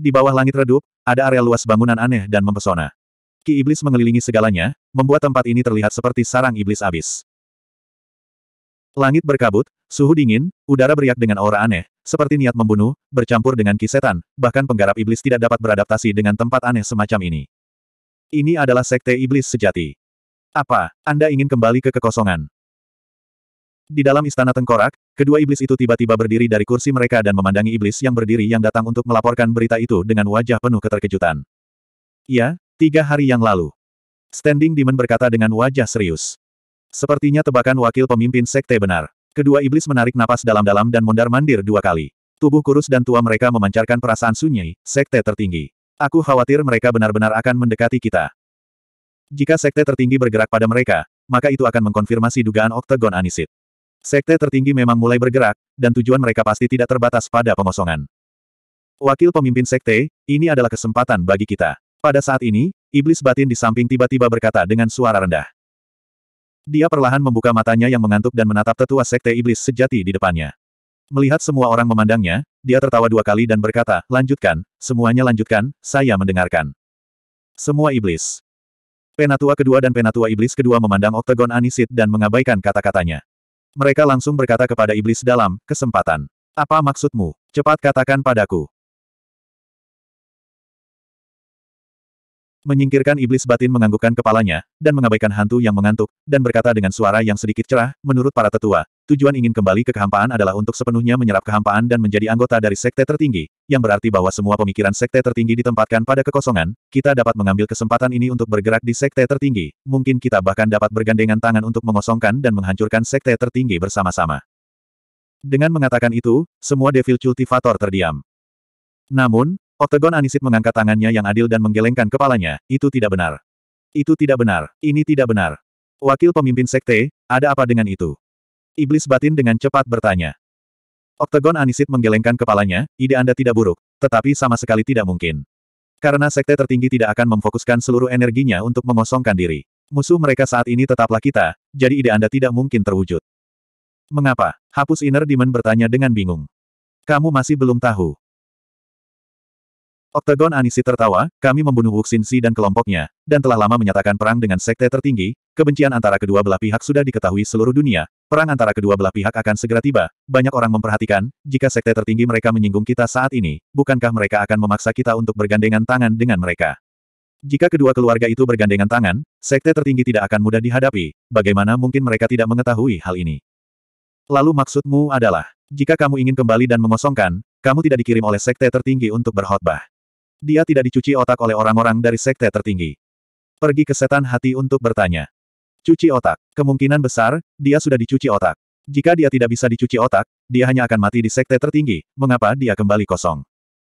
Di bawah langit redup, ada area luas bangunan aneh dan mempesona. Ki Iblis mengelilingi segalanya, membuat tempat ini terlihat seperti sarang iblis abis. Langit berkabut, suhu dingin, udara beriak dengan aura aneh, seperti niat membunuh, bercampur dengan ki setan. bahkan penggarap iblis tidak dapat beradaptasi dengan tempat aneh semacam ini. Ini adalah sekte iblis sejati. Apa, Anda ingin kembali ke kekosongan? Di dalam istana tengkorak, kedua iblis itu tiba-tiba berdiri dari kursi mereka dan memandangi iblis yang berdiri yang datang untuk melaporkan berita itu dengan wajah penuh keterkejutan. Ya, tiga hari yang lalu. Standing Demon berkata dengan wajah serius. Sepertinya tebakan wakil pemimpin sekte benar. Kedua iblis menarik napas dalam-dalam dan mondar-mandir dua kali. Tubuh kurus dan tua mereka memancarkan perasaan sunyi, sekte tertinggi. Aku khawatir mereka benar-benar akan mendekati kita. Jika sekte tertinggi bergerak pada mereka, maka itu akan mengkonfirmasi dugaan Oktagon Anisit. Sekte tertinggi memang mulai bergerak, dan tujuan mereka pasti tidak terbatas pada pengosongan. Wakil pemimpin sekte, ini adalah kesempatan bagi kita. Pada saat ini, iblis batin di samping tiba-tiba berkata dengan suara rendah. Dia perlahan membuka matanya yang mengantuk dan menatap tetua sekte iblis sejati di depannya. Melihat semua orang memandangnya, dia tertawa dua kali dan berkata, lanjutkan, semuanya lanjutkan, saya mendengarkan. Semua iblis. Penatua kedua dan penatua iblis kedua memandang oktagon Anisit dan mengabaikan kata-katanya. Mereka langsung berkata kepada iblis dalam kesempatan. Apa maksudmu? Cepat katakan padaku. Menyingkirkan iblis batin menganggukkan kepalanya, dan mengabaikan hantu yang mengantuk, dan berkata dengan suara yang sedikit cerah, menurut para tetua, tujuan ingin kembali ke kehampaan adalah untuk sepenuhnya menyerap kehampaan dan menjadi anggota dari sekte tertinggi, yang berarti bahwa semua pemikiran sekte tertinggi ditempatkan pada kekosongan, kita dapat mengambil kesempatan ini untuk bergerak di sekte tertinggi, mungkin kita bahkan dapat bergandengan tangan untuk mengosongkan dan menghancurkan sekte tertinggi bersama-sama. Dengan mengatakan itu, semua devil cultivator terdiam. Namun, Oktagon Anisit mengangkat tangannya yang adil dan menggelengkan kepalanya, itu tidak benar. Itu tidak benar, ini tidak benar. Wakil pemimpin sekte, ada apa dengan itu? Iblis batin dengan cepat bertanya. Oktagon Anisit menggelengkan kepalanya, ide Anda tidak buruk, tetapi sama sekali tidak mungkin. Karena sekte tertinggi tidak akan memfokuskan seluruh energinya untuk mengosongkan diri. Musuh mereka saat ini tetaplah kita, jadi ide Anda tidak mungkin terwujud. Mengapa? Hapus Inner Demon bertanya dengan bingung. Kamu masih belum tahu. Oktagon Anisi tertawa, kami membunuh Wuxinsi dan kelompoknya, dan telah lama menyatakan perang dengan sekte tertinggi, kebencian antara kedua belah pihak sudah diketahui seluruh dunia, perang antara kedua belah pihak akan segera tiba, banyak orang memperhatikan, jika sekte tertinggi mereka menyinggung kita saat ini, bukankah mereka akan memaksa kita untuk bergandengan tangan dengan mereka? Jika kedua keluarga itu bergandengan tangan, sekte tertinggi tidak akan mudah dihadapi, bagaimana mungkin mereka tidak mengetahui hal ini? Lalu maksudmu adalah, jika kamu ingin kembali dan mengosongkan, kamu tidak dikirim oleh sekte tertinggi untuk berkhotbah. Dia tidak dicuci otak oleh orang-orang dari sekte tertinggi. Pergi ke setan hati untuk bertanya. Cuci otak. Kemungkinan besar, dia sudah dicuci otak. Jika dia tidak bisa dicuci otak, dia hanya akan mati di sekte tertinggi, mengapa dia kembali kosong.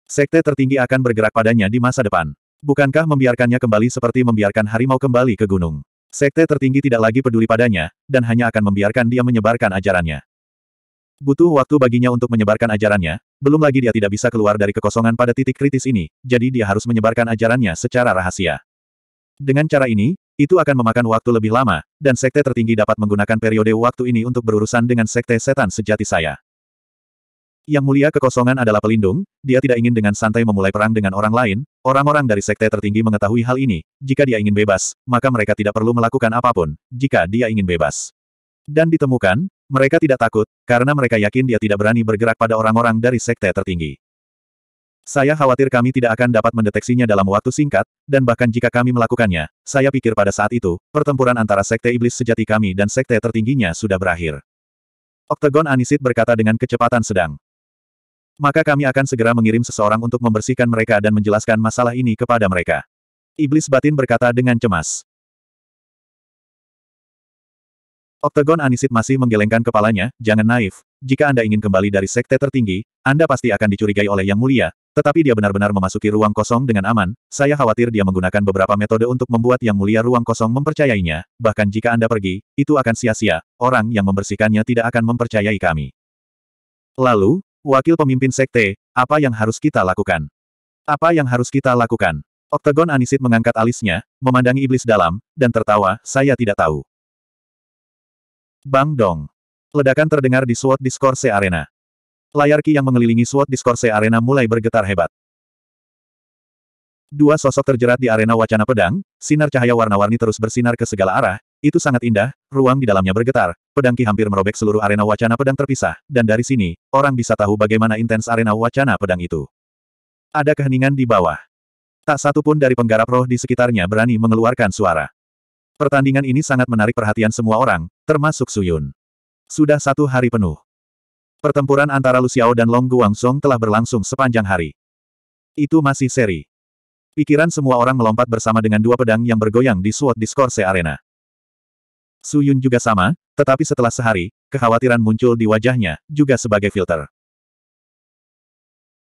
Sekte tertinggi akan bergerak padanya di masa depan. Bukankah membiarkannya kembali seperti membiarkan harimau kembali ke gunung? Sekte tertinggi tidak lagi peduli padanya, dan hanya akan membiarkan dia menyebarkan ajarannya. Butuh waktu baginya untuk menyebarkan ajarannya, belum lagi dia tidak bisa keluar dari kekosongan pada titik kritis ini, jadi dia harus menyebarkan ajarannya secara rahasia. Dengan cara ini, itu akan memakan waktu lebih lama, dan sekte tertinggi dapat menggunakan periode waktu ini untuk berurusan dengan sekte setan sejati saya. Yang mulia kekosongan adalah pelindung, dia tidak ingin dengan santai memulai perang dengan orang lain, orang-orang dari sekte tertinggi mengetahui hal ini, jika dia ingin bebas, maka mereka tidak perlu melakukan apapun, jika dia ingin bebas. Dan ditemukan, mereka tidak takut, karena mereka yakin dia tidak berani bergerak pada orang-orang dari sekte tertinggi. Saya khawatir kami tidak akan dapat mendeteksinya dalam waktu singkat, dan bahkan jika kami melakukannya, saya pikir pada saat itu, pertempuran antara sekte iblis sejati kami dan sekte tertingginya sudah berakhir. Oktagon Anisit berkata dengan kecepatan sedang. Maka kami akan segera mengirim seseorang untuk membersihkan mereka dan menjelaskan masalah ini kepada mereka. Iblis batin berkata dengan cemas. Oktagon Anisit masih menggelengkan kepalanya, jangan naif. Jika Anda ingin kembali dari sekte tertinggi, Anda pasti akan dicurigai oleh Yang Mulia, tetapi dia benar-benar memasuki ruang kosong dengan aman, saya khawatir dia menggunakan beberapa metode untuk membuat Yang Mulia ruang kosong mempercayainya, bahkan jika Anda pergi, itu akan sia-sia, orang yang membersihkannya tidak akan mempercayai kami. Lalu, wakil pemimpin sekte, apa yang harus kita lakukan? Apa yang harus kita lakukan? Oktagon Anisit mengangkat alisnya, memandangi iblis dalam, dan tertawa, saya tidak tahu. Bang Dong. Ledakan terdengar di SWOT Discourse Arena. Layar Ki yang mengelilingi SWOT Discourse Arena mulai bergetar hebat. Dua sosok terjerat di arena wacana pedang, sinar cahaya warna-warni terus bersinar ke segala arah, itu sangat indah, ruang di dalamnya bergetar, pedang Ki hampir merobek seluruh arena wacana pedang terpisah, dan dari sini, orang bisa tahu bagaimana intens arena wacana pedang itu. Ada keheningan di bawah. Tak satu pun dari penggarap roh di sekitarnya berani mengeluarkan suara. Pertandingan ini sangat menarik perhatian semua orang, termasuk Suyun. Sudah satu hari penuh. Pertempuran antara Lu Xiao dan Long Song telah berlangsung sepanjang hari. Itu masih seri. Pikiran semua orang melompat bersama dengan dua pedang yang bergoyang di SWOT Discourse Arena. Suyun juga sama, tetapi setelah sehari, kekhawatiran muncul di wajahnya, juga sebagai filter.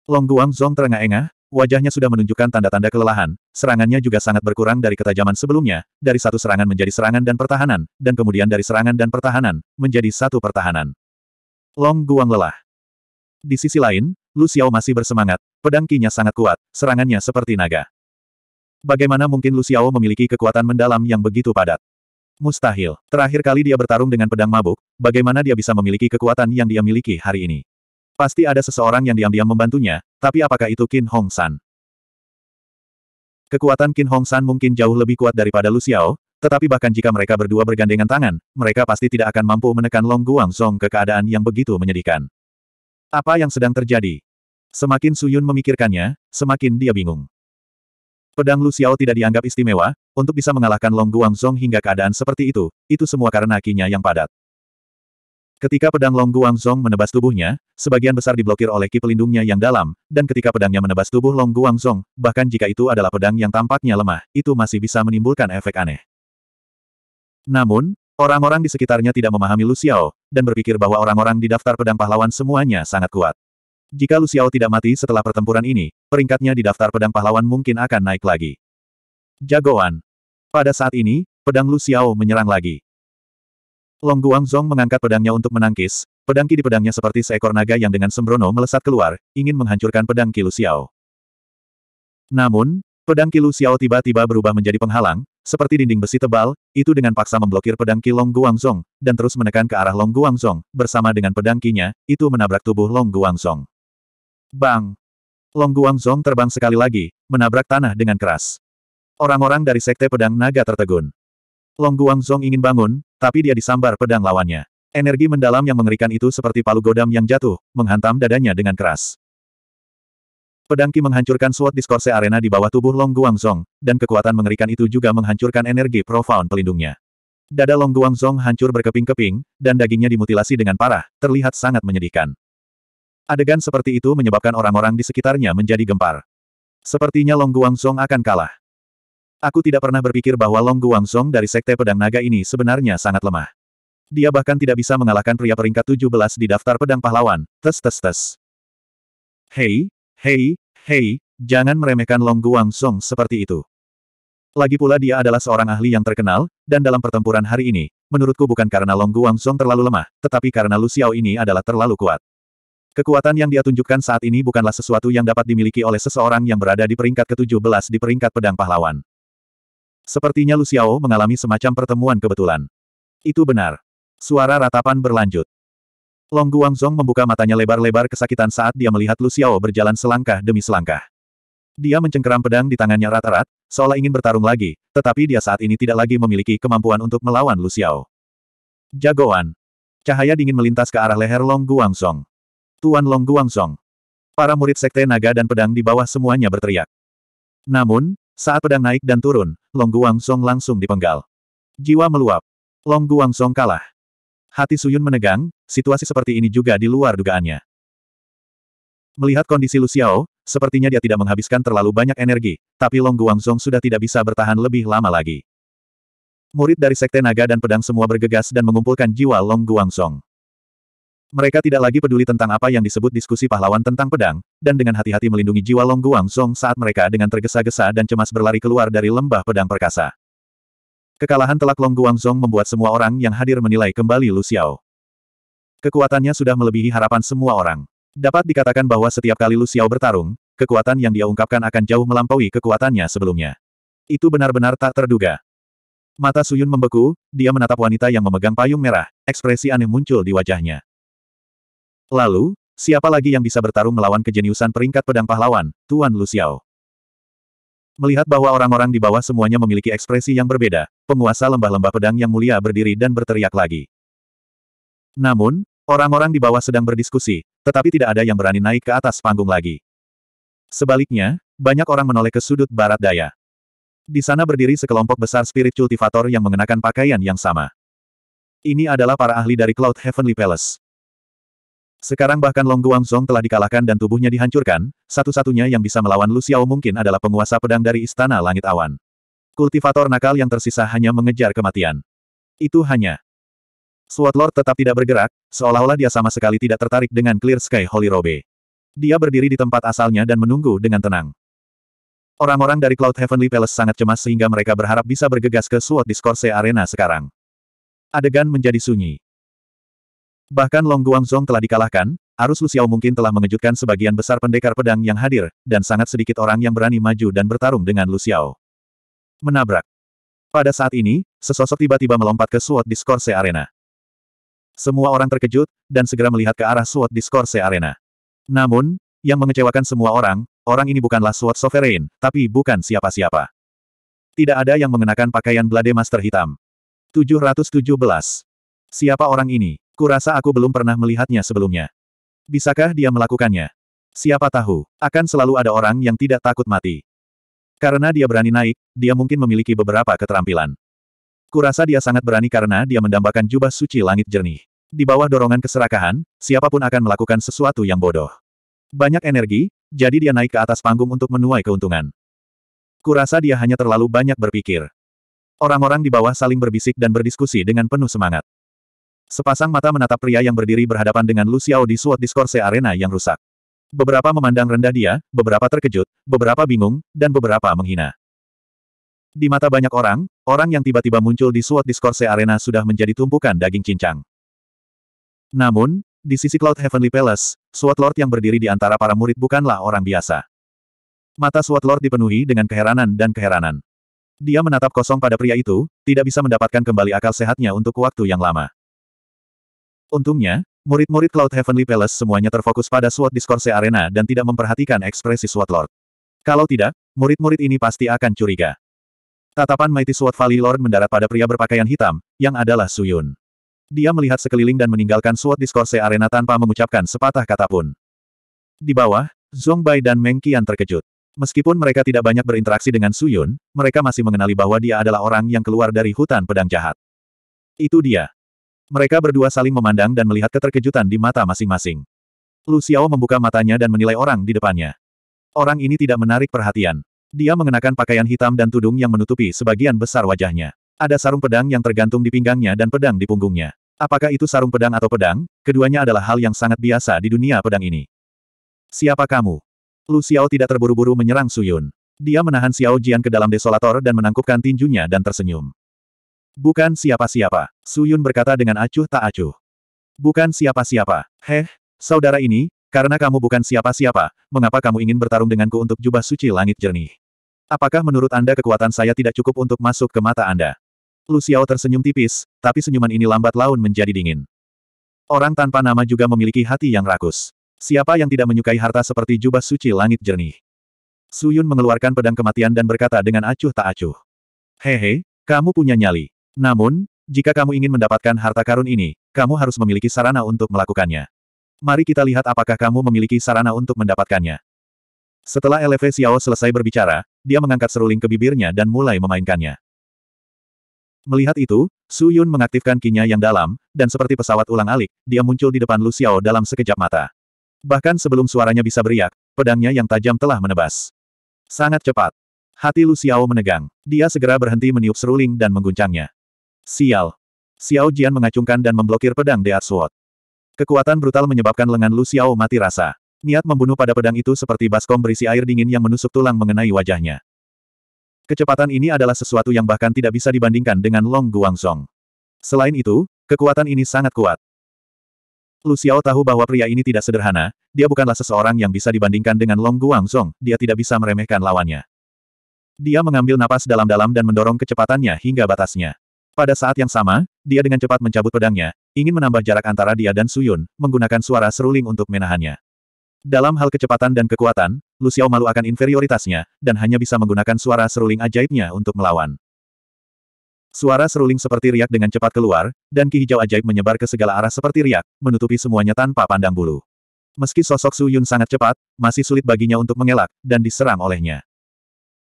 Long Guangzong terengah-engah, Wajahnya sudah menunjukkan tanda-tanda kelelahan, serangannya juga sangat berkurang dari ketajaman sebelumnya, dari satu serangan menjadi serangan dan pertahanan, dan kemudian dari serangan dan pertahanan, menjadi satu pertahanan. Long Guang lelah. Di sisi lain, Lu Xiao masih bersemangat, pedang kinya sangat kuat, serangannya seperti naga. Bagaimana mungkin Lu Xiao memiliki kekuatan mendalam yang begitu padat? Mustahil. Terakhir kali dia bertarung dengan pedang mabuk, bagaimana dia bisa memiliki kekuatan yang dia miliki hari ini? Pasti ada seseorang yang diam-diam membantunya, tapi apakah itu Qin Hong San? Kekuatan Qin Hong San mungkin jauh lebih kuat daripada Lu Xiao, tetapi bahkan jika mereka berdua bergandengan tangan, mereka pasti tidak akan mampu menekan Long Guang Song ke keadaan yang begitu menyedihkan. Apa yang sedang terjadi? Semakin Su Yun memikirkannya, semakin dia bingung. Pedang Lu Xiao tidak dianggap istimewa, untuk bisa mengalahkan Long Guangzong hingga keadaan seperti itu, itu semua karena kinya yang padat. Ketika pedang Long Guang menebas tubuhnya, sebagian besar diblokir oleh ki pelindungnya yang dalam, dan ketika pedangnya menebas tubuh Long Guang bahkan jika itu adalah pedang yang tampaknya lemah, itu masih bisa menimbulkan efek aneh. Namun, orang-orang di sekitarnya tidak memahami Lu Xiao, dan berpikir bahwa orang-orang di daftar pedang pahlawan semuanya sangat kuat. Jika Lu Xiao tidak mati setelah pertempuran ini, peringkatnya di daftar pedang pahlawan mungkin akan naik lagi. Jagoan. Pada saat ini, pedang Lu Xiao menyerang lagi. Long Guangzong mengangkat pedangnya untuk menangkis, pedangki di pedangnya seperti seekor naga yang dengan sembrono melesat keluar, ingin menghancurkan pedang Lu Xiao. Namun, pedang Lu Xiao tiba-tiba berubah menjadi penghalang, seperti dinding besi tebal, itu dengan paksa memblokir pedang Long Guangzong, dan terus menekan ke arah Long Guangzong, bersama dengan pedang kinya, itu menabrak tubuh Long Guangzong. Bang! Long Guangzong terbang sekali lagi, menabrak tanah dengan keras. Orang-orang dari Sekte Pedang Naga tertegun. Long Guangzong ingin bangun, tapi dia disambar pedang lawannya. Energi mendalam yang mengerikan itu seperti palu godam yang jatuh, menghantam dadanya dengan keras. Pedangki menghancurkan SWOT diskorse arena di bawah tubuh Long Guangzong, dan kekuatan mengerikan itu juga menghancurkan energi profound pelindungnya. Dada Long Guangzong hancur berkeping-keping, dan dagingnya dimutilasi dengan parah, terlihat sangat menyedihkan. Adegan seperti itu menyebabkan orang-orang di sekitarnya menjadi gempar. Sepertinya Long Guangzong akan kalah. Aku tidak pernah berpikir bahwa Long Song dari Sekte Pedang Naga ini sebenarnya sangat lemah. Dia bahkan tidak bisa mengalahkan pria peringkat 17 di daftar pedang pahlawan, tes tes tes. Hei, hei, hei, jangan meremehkan Long Song seperti itu. Lagi pula dia adalah seorang ahli yang terkenal, dan dalam pertempuran hari ini, menurutku bukan karena Long Song terlalu lemah, tetapi karena Lu Xiao ini adalah terlalu kuat. Kekuatan yang dia tunjukkan saat ini bukanlah sesuatu yang dapat dimiliki oleh seseorang yang berada di peringkat ke-17 di peringkat pedang pahlawan. Sepertinya Lu mengalami semacam pertemuan kebetulan. Itu benar. Suara ratapan berlanjut. Long Guangzong membuka matanya lebar-lebar kesakitan saat dia melihat Lu berjalan selangkah demi selangkah. Dia mencengkeram pedang di tangannya rata rat seolah ingin bertarung lagi, tetapi dia saat ini tidak lagi memiliki kemampuan untuk melawan Lu Jagoan. Cahaya dingin melintas ke arah leher Long Guangzong. Tuan Long Guangzong. Para murid Sekte Naga dan Pedang di bawah semuanya berteriak. Namun, saat pedang naik dan turun, Long Song langsung dipenggal. Jiwa meluap. Long Song kalah. Hati Suyun menegang, situasi seperti ini juga di luar dugaannya. Melihat kondisi Lu Xiao, sepertinya dia tidak menghabiskan terlalu banyak energi, tapi Long Song sudah tidak bisa bertahan lebih lama lagi. Murid dari Sekte Naga dan Pedang semua bergegas dan mengumpulkan jiwa Long Song. Mereka tidak lagi peduli tentang apa yang disebut diskusi pahlawan tentang pedang, dan dengan hati-hati melindungi jiwa Long Guang Zong saat mereka dengan tergesa-gesa dan cemas berlari keluar dari lembah pedang perkasa. Kekalahan telak Long Guang Zong membuat semua orang yang hadir menilai kembali Lu Xiao. Kekuatannya sudah melebihi harapan semua orang. Dapat dikatakan bahwa setiap kali Lu Xiao bertarung, kekuatan yang dia ungkapkan akan jauh melampaui kekuatannya sebelumnya. Itu benar-benar tak terduga. Mata Suyun membeku, dia menatap wanita yang memegang payung merah, ekspresi aneh muncul di wajahnya. Lalu, siapa lagi yang bisa bertarung melawan kejeniusan peringkat pedang pahlawan, Tuan Lu Melihat bahwa orang-orang di bawah semuanya memiliki ekspresi yang berbeda, penguasa lembah-lembah pedang yang mulia berdiri dan berteriak lagi. Namun, orang-orang di bawah sedang berdiskusi, tetapi tidak ada yang berani naik ke atas panggung lagi. Sebaliknya, banyak orang menoleh ke sudut barat daya. Di sana berdiri sekelompok besar spirit cultivator yang mengenakan pakaian yang sama. Ini adalah para ahli dari Cloud Heavenly Palace. Sekarang bahkan Long Guangzong telah dikalahkan dan tubuhnya dihancurkan, satu-satunya yang bisa melawan Lu Xiao mungkin adalah penguasa pedang dari Istana Langit Awan. Kultivator nakal yang tersisa hanya mengejar kematian. Itu hanya. Sword Lord tetap tidak bergerak, seolah-olah dia sama sekali tidak tertarik dengan Clear Sky Holy Robe. Dia berdiri di tempat asalnya dan menunggu dengan tenang. Orang-orang dari Cloud Heavenly Palace sangat cemas sehingga mereka berharap bisa bergegas ke Sword Discourse Arena sekarang. Adegan menjadi sunyi. Bahkan Long Guangzong telah dikalahkan, arus Lusiao mungkin telah mengejutkan sebagian besar pendekar pedang yang hadir, dan sangat sedikit orang yang berani maju dan bertarung dengan Lusiao. Menabrak. Pada saat ini, sesosok tiba-tiba melompat ke SWOT Discourse Arena. Semua orang terkejut, dan segera melihat ke arah SWOT Discourse Arena. Namun, yang mengecewakan semua orang, orang ini bukanlah SWOT Sovereign, tapi bukan siapa-siapa. Tidak ada yang mengenakan pakaian Blade Master hitam. 717. Siapa orang ini? Kurasa aku belum pernah melihatnya sebelumnya. Bisakah dia melakukannya? Siapa tahu, akan selalu ada orang yang tidak takut mati. Karena dia berani naik, dia mungkin memiliki beberapa keterampilan. Kurasa dia sangat berani karena dia mendambakan jubah suci langit jernih. Di bawah dorongan keserakahan, siapapun akan melakukan sesuatu yang bodoh. Banyak energi, jadi dia naik ke atas panggung untuk menuai keuntungan. Kurasa dia hanya terlalu banyak berpikir. Orang-orang di bawah saling berbisik dan berdiskusi dengan penuh semangat. Sepasang mata menatap pria yang berdiri berhadapan dengan Luciao di suot diskorse Arena yang rusak. Beberapa memandang rendah dia, beberapa terkejut, beberapa bingung, dan beberapa menghina. Di mata banyak orang, orang yang tiba-tiba muncul di suot diskorse Arena sudah menjadi tumpukan daging cincang. Namun, di sisi Cloud Heavenly Palace, suot Lord yang berdiri di antara para murid bukanlah orang biasa. Mata suot Lord dipenuhi dengan keheranan dan keheranan. Dia menatap kosong pada pria itu, tidak bisa mendapatkan kembali akal sehatnya untuk waktu yang lama. Untungnya, murid-murid Cloud Heavenly Palace semuanya terfokus pada Sword Discourse Arena dan tidak memperhatikan ekspresi Sword Lord. Kalau tidak, murid-murid ini pasti akan curiga. Tatapan Mighty Sword Valley Lord mendarat pada pria berpakaian hitam, yang adalah Suyun. Dia melihat sekeliling dan meninggalkan Sword Discourse Arena tanpa mengucapkan sepatah kata pun. Di bawah, Zhong Bai dan Meng Qian terkejut. Meskipun mereka tidak banyak berinteraksi dengan Suyun, mereka masih mengenali bahwa dia adalah orang yang keluar dari hutan pedang jahat. Itu dia. Mereka berdua saling memandang dan melihat keterkejutan di mata masing-masing. Lu Xiao membuka matanya dan menilai orang di depannya. Orang ini tidak menarik perhatian. Dia mengenakan pakaian hitam dan tudung yang menutupi sebagian besar wajahnya. Ada sarung pedang yang tergantung di pinggangnya dan pedang di punggungnya. Apakah itu sarung pedang atau pedang? Keduanya adalah hal yang sangat biasa di dunia pedang ini. Siapa kamu? Lu Xiao tidak terburu-buru menyerang Suyun. Dia menahan Xiao Jian ke dalam desolator dan menangkupkan tinjunya dan tersenyum. Bukan siapa-siapa, Suyun berkata dengan acuh tak acuh. Bukan siapa-siapa. Heh, saudara ini, karena kamu bukan siapa-siapa, mengapa kamu ingin bertarung denganku untuk jubah suci langit jernih? Apakah menurut Anda kekuatan saya tidak cukup untuk masuk ke mata Anda? Lu Xiao tersenyum tipis, tapi senyuman ini lambat laun menjadi dingin. Orang tanpa nama juga memiliki hati yang rakus. Siapa yang tidak menyukai harta seperti jubah suci langit jernih? Suyun mengeluarkan pedang kematian dan berkata dengan acuh tak acuh. Hehe, kamu punya nyali. Namun, jika kamu ingin mendapatkan harta karun ini, kamu harus memiliki sarana untuk melakukannya. Mari kita lihat apakah kamu memiliki sarana untuk mendapatkannya. Setelah LV Xiao selesai berbicara, dia mengangkat seruling ke bibirnya dan mulai memainkannya. Melihat itu, Su Yun mengaktifkan kinya yang dalam, dan seperti pesawat ulang-alik, dia muncul di depan Lu Xiao dalam sekejap mata. Bahkan sebelum suaranya bisa beriak, pedangnya yang tajam telah menebas. Sangat cepat. Hati Lu Xiao menegang. Dia segera berhenti meniup seruling dan mengguncangnya. Sial. Xiao Jian mengacungkan dan memblokir pedang Dead Sword. Kekuatan brutal menyebabkan lengan Lu Xiao mati rasa. Niat membunuh pada pedang itu seperti baskom berisi air dingin yang menusuk tulang mengenai wajahnya. Kecepatan ini adalah sesuatu yang bahkan tidak bisa dibandingkan dengan Long Guangzong. Selain itu, kekuatan ini sangat kuat. Lu Xiao tahu bahwa pria ini tidak sederhana, dia bukanlah seseorang yang bisa dibandingkan dengan Long Guangzong, dia tidak bisa meremehkan lawannya. Dia mengambil napas dalam-dalam dan mendorong kecepatannya hingga batasnya. Pada saat yang sama, dia dengan cepat mencabut pedangnya, ingin menambah jarak antara dia dan Suyun, menggunakan suara seruling untuk menahannya. Dalam hal kecepatan dan kekuatan, Lu Xiao malu akan inferioritasnya, dan hanya bisa menggunakan suara seruling ajaibnya untuk melawan. Suara seruling seperti riak dengan cepat keluar, dan ki hijau ajaib menyebar ke segala arah seperti riak, menutupi semuanya tanpa pandang bulu. Meski sosok Su Yun sangat cepat, masih sulit baginya untuk mengelak, dan diserang olehnya.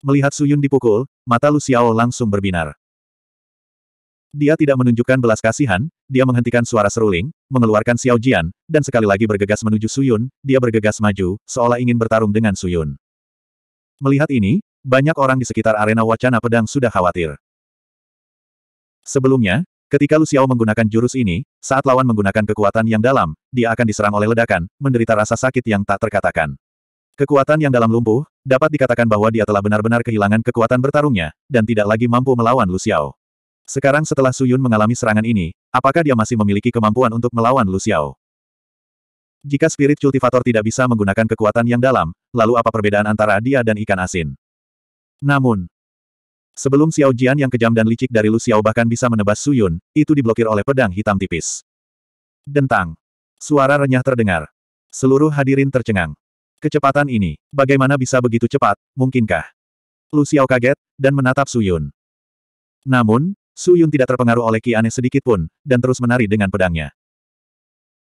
Melihat Su Yun dipukul, mata Lu Xiao langsung berbinar. Dia tidak menunjukkan belas kasihan, dia menghentikan suara seruling, mengeluarkan Xiao Jian, dan sekali lagi bergegas menuju Suyun, dia bergegas maju, seolah ingin bertarung dengan Suyun. Melihat ini, banyak orang di sekitar arena wacana pedang sudah khawatir. Sebelumnya, ketika Lu Xiao menggunakan jurus ini, saat lawan menggunakan kekuatan yang dalam, dia akan diserang oleh ledakan, menderita rasa sakit yang tak terkatakan. Kekuatan yang dalam lumpuh, dapat dikatakan bahwa dia telah benar-benar kehilangan kekuatan bertarungnya, dan tidak lagi mampu melawan Lu Xiao. Sekarang setelah Suyun mengalami serangan ini, apakah dia masih memiliki kemampuan untuk melawan Lu Xiao? Jika spirit kultivator tidak bisa menggunakan kekuatan yang dalam, lalu apa perbedaan antara dia dan ikan asin? Namun, sebelum Xiao Jian yang kejam dan licik dari Lu Xiao bahkan bisa menebas Suyun, itu diblokir oleh pedang hitam tipis. Dentang. Suara renyah terdengar. Seluruh hadirin tercengang. Kecepatan ini, bagaimana bisa begitu cepat, mungkinkah? Lu Xiao kaget, dan menatap Suyun. Namun, Su Yun tidak terpengaruh oleh Ki aneh sedikit pun, dan terus menari dengan pedangnya.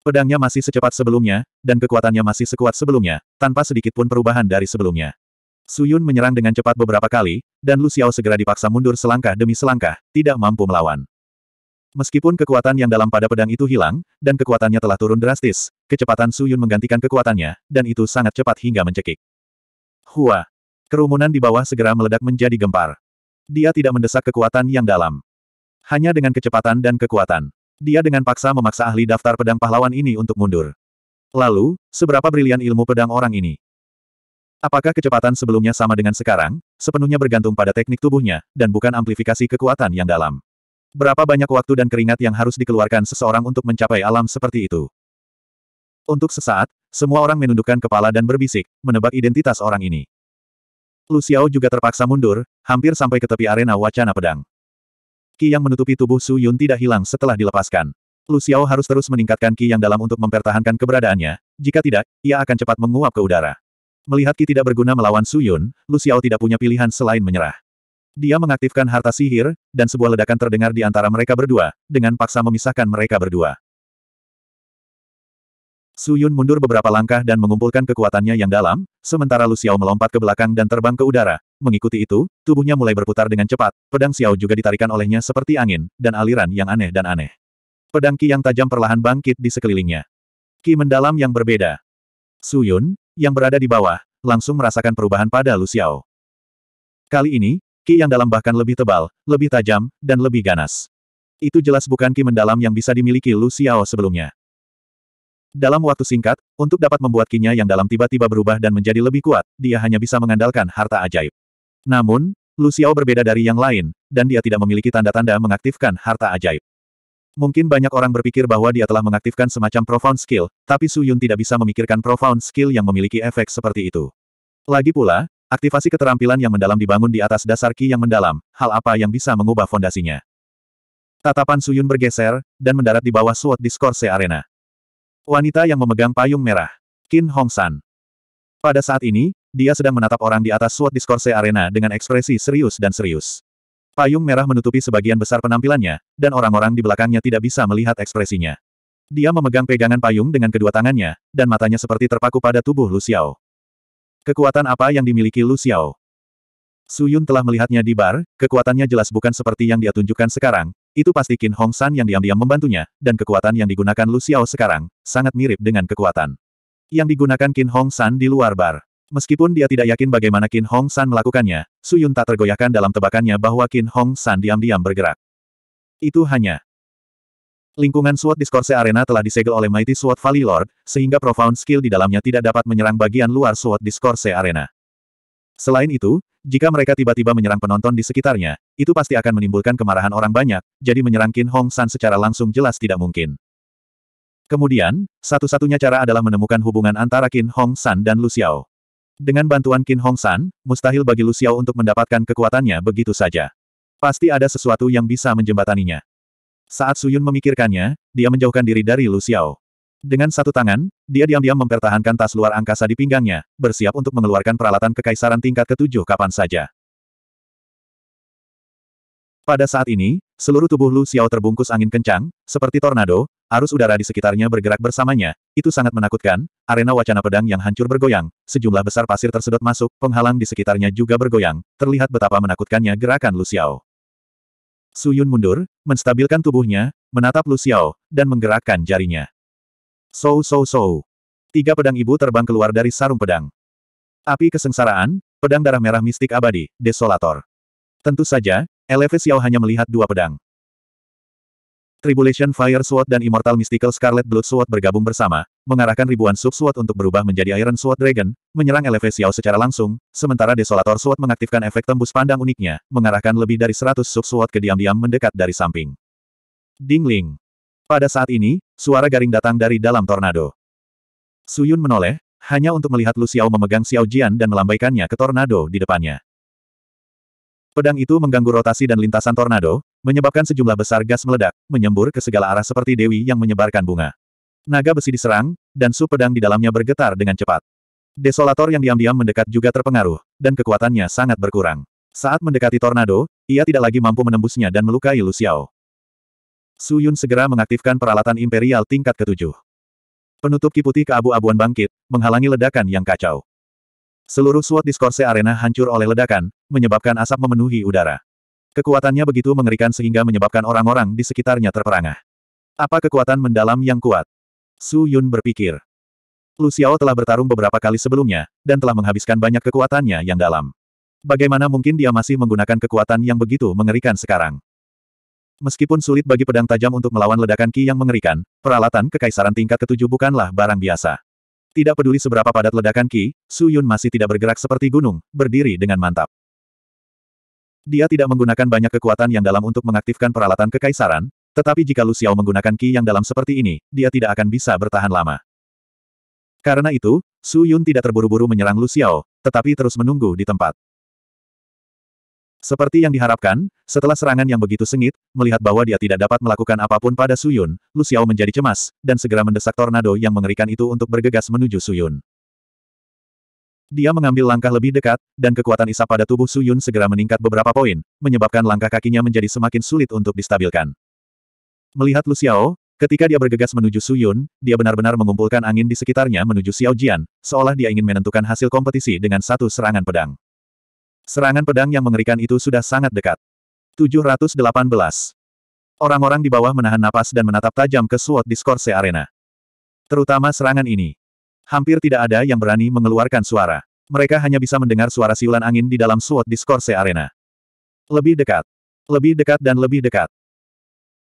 Pedangnya masih secepat sebelumnya, dan kekuatannya masih sekuat sebelumnya, tanpa sedikit pun perubahan dari sebelumnya. Su Yun menyerang dengan cepat beberapa kali, dan Lu Xiao segera dipaksa mundur selangkah demi selangkah, tidak mampu melawan. Meskipun kekuatan yang dalam pada pedang itu hilang, dan kekuatannya telah turun drastis, kecepatan Su Yun menggantikan kekuatannya, dan itu sangat cepat hingga mencekik. Hua! Kerumunan di bawah segera meledak menjadi gempar. Dia tidak mendesak kekuatan yang dalam hanya dengan kecepatan dan kekuatan. Dia dengan paksa memaksa ahli daftar pedang pahlawan ini untuk mundur. Lalu, seberapa brilian ilmu pedang orang ini? Apakah kecepatan sebelumnya sama dengan sekarang? Sepenuhnya bergantung pada teknik tubuhnya, dan bukan amplifikasi kekuatan yang dalam. Berapa banyak waktu dan keringat yang harus dikeluarkan seseorang untuk mencapai alam seperti itu? Untuk sesaat, semua orang menundukkan kepala dan berbisik, menebak identitas orang ini. Lu Xiao juga terpaksa mundur, hampir sampai ke tepi arena wacana pedang. Ki yang menutupi tubuh Su Yun tidak hilang setelah dilepaskan. Lu Xiao harus terus meningkatkan Ki yang dalam untuk mempertahankan keberadaannya, jika tidak, ia akan cepat menguap ke udara. Melihat Ki tidak berguna melawan Su Yun, Lu Xiao tidak punya pilihan selain menyerah. Dia mengaktifkan harta sihir, dan sebuah ledakan terdengar di antara mereka berdua, dengan paksa memisahkan mereka berdua. Su Yun mundur beberapa langkah dan mengumpulkan kekuatannya yang dalam, sementara Lu Xiao melompat ke belakang dan terbang ke udara. Mengikuti itu, tubuhnya mulai berputar dengan cepat, pedang Xiao juga ditarikan olehnya seperti angin, dan aliran yang aneh dan aneh. Pedang Ki yang tajam perlahan bangkit di sekelilingnya. Ki mendalam yang berbeda. Su Yun, yang berada di bawah, langsung merasakan perubahan pada Lu Xiao. Kali ini, Ki yang dalam bahkan lebih tebal, lebih tajam, dan lebih ganas. Itu jelas bukan Ki mendalam yang bisa dimiliki Lu Xiao sebelumnya. Dalam waktu singkat, untuk dapat membuat kinya yang dalam tiba-tiba berubah dan menjadi lebih kuat, dia hanya bisa mengandalkan harta ajaib. Namun, Lu Xiao berbeda dari yang lain, dan dia tidak memiliki tanda-tanda mengaktifkan harta ajaib. Mungkin banyak orang berpikir bahwa dia telah mengaktifkan semacam profound skill, tapi Su Yun tidak bisa memikirkan profound skill yang memiliki efek seperti itu. Lagi pula, aktivasi keterampilan yang mendalam dibangun di atas dasar ki yang mendalam, hal apa yang bisa mengubah fondasinya. Tatapan Su Yun bergeser, dan mendarat di bawah SWOT Discourse Arena. Wanita yang memegang payung merah. Qin Hongsan. Pada saat ini, dia sedang menatap orang di atas suatu diskorse Arena dengan ekspresi serius dan serius. Payung merah menutupi sebagian besar penampilannya, dan orang-orang di belakangnya tidak bisa melihat ekspresinya. Dia memegang pegangan payung dengan kedua tangannya, dan matanya seperti terpaku pada tubuh Lu Xiao. Kekuatan apa yang dimiliki Lu Xiao? Su Yun telah melihatnya di bar, kekuatannya jelas bukan seperti yang dia tunjukkan sekarang, itu pasti Qin Hong San yang diam-diam membantunya, dan kekuatan yang digunakan Lu Xiao sekarang, sangat mirip dengan kekuatan yang digunakan Qin Hong San di luar bar. Meskipun dia tidak yakin bagaimana Qin Hong San melakukannya, Su Yun tak tergoyahkan dalam tebakannya bahwa Qin Hong San diam-diam bergerak. Itu hanya Lingkungan SWAT Discourse Arena telah disegel oleh Mighty Sword Valley Lord, sehingga profound skill di dalamnya tidak dapat menyerang bagian luar SWAT Discourse Arena. Selain itu, jika mereka tiba-tiba menyerang penonton di sekitarnya, itu pasti akan menimbulkan kemarahan orang banyak, jadi menyerang Qin Hong San secara langsung jelas tidak mungkin. Kemudian, satu-satunya cara adalah menemukan hubungan antara Qin Hong San dan Lu Xiao. Dengan bantuan Qin Hong San, mustahil bagi Lu Xiao untuk mendapatkan kekuatannya begitu saja. Pasti ada sesuatu yang bisa menjembataninya. Saat Suyun memikirkannya, dia menjauhkan diri dari Lu Xiao. Dengan satu tangan, dia diam-diam mempertahankan tas luar angkasa di pinggangnya, bersiap untuk mengeluarkan peralatan kekaisaran tingkat ketujuh kapan saja. Pada saat ini, seluruh tubuh Lu Xiao terbungkus angin kencang, seperti tornado, arus udara di sekitarnya bergerak bersamanya, itu sangat menakutkan, arena wacana pedang yang hancur bergoyang, sejumlah besar pasir tersedot masuk, penghalang di sekitarnya juga bergoyang, terlihat betapa menakutkannya gerakan Lu Xiao. Su Yun mundur, menstabilkan tubuhnya, menatap Lu Xiao, dan menggerakkan jarinya. So so so. Tiga pedang ibu terbang keluar dari sarung pedang. Api kesengsaraan, pedang darah merah mistik abadi, desolator. Tentu saja, Eleve Xiao hanya melihat dua pedang. Tribulation Fire Sword dan Immortal Mystical Scarlet Blood Sword bergabung bersama, mengarahkan ribuan sub-sword untuk berubah menjadi Iron Sword Dragon, menyerang Eleve Xiao secara langsung, sementara Desolator Sword mengaktifkan efek tembus pandang uniknya, mengarahkan lebih dari 100 sub-sword ke diam-diam mendekat dari samping. Dingling. Pada saat ini, suara garing datang dari dalam tornado. Suyun menoleh, hanya untuk melihat Lu Xiao memegang Xiao Jian dan melambaikannya ke tornado di depannya. Pedang itu mengganggu rotasi dan lintasan tornado, menyebabkan sejumlah besar gas meledak, menyembur ke segala arah seperti dewi yang menyebarkan bunga. Naga besi diserang, dan su pedang di dalamnya bergetar dengan cepat. Desolator yang diam-diam mendekat juga terpengaruh, dan kekuatannya sangat berkurang. Saat mendekati tornado, ia tidak lagi mampu menembusnya dan melukai Lu Xiao. Su Yun segera mengaktifkan peralatan imperial tingkat ketujuh. Penutup kiputi keabu-abuan bangkit, menghalangi ledakan yang kacau. Seluruh SWOT diskorse arena hancur oleh ledakan, menyebabkan asap memenuhi udara. Kekuatannya begitu mengerikan sehingga menyebabkan orang-orang di sekitarnya terperangah. Apa kekuatan mendalam yang kuat? Su Yun berpikir. Lu Xiao telah bertarung beberapa kali sebelumnya, dan telah menghabiskan banyak kekuatannya yang dalam. Bagaimana mungkin dia masih menggunakan kekuatan yang begitu mengerikan sekarang? Meskipun sulit bagi pedang tajam untuk melawan ledakan ki yang mengerikan, peralatan kekaisaran tingkat ketujuh bukanlah barang biasa. Tidak peduli seberapa padat ledakan ki, Su Yun masih tidak bergerak seperti gunung, berdiri dengan mantap. Dia tidak menggunakan banyak kekuatan yang dalam untuk mengaktifkan peralatan kekaisaran, tetapi jika Lu Xiao menggunakan ki yang dalam seperti ini, dia tidak akan bisa bertahan lama. Karena itu, Su Yun tidak terburu-buru menyerang Lu Xiao, tetapi terus menunggu di tempat. Seperti yang diharapkan, setelah serangan yang begitu sengit, melihat bahwa dia tidak dapat melakukan apapun pada Suyun, Lu Xiao menjadi cemas, dan segera mendesak tornado yang mengerikan itu untuk bergegas menuju Suyun. Dia mengambil langkah lebih dekat, dan kekuatan isap pada tubuh Suyun segera meningkat beberapa poin, menyebabkan langkah kakinya menjadi semakin sulit untuk distabilkan. Melihat Lu Xiao, ketika dia bergegas menuju Suyun, dia benar-benar mengumpulkan angin di sekitarnya menuju Xiao Jian, seolah dia ingin menentukan hasil kompetisi dengan satu serangan pedang. Serangan pedang yang mengerikan itu sudah sangat dekat. 718. Orang-orang di bawah menahan napas dan menatap tajam ke SWOT diskors Arena. Terutama serangan ini. Hampir tidak ada yang berani mengeluarkan suara. Mereka hanya bisa mendengar suara siulan angin di dalam SWOT diskors Arena. Lebih dekat. Lebih dekat dan lebih dekat.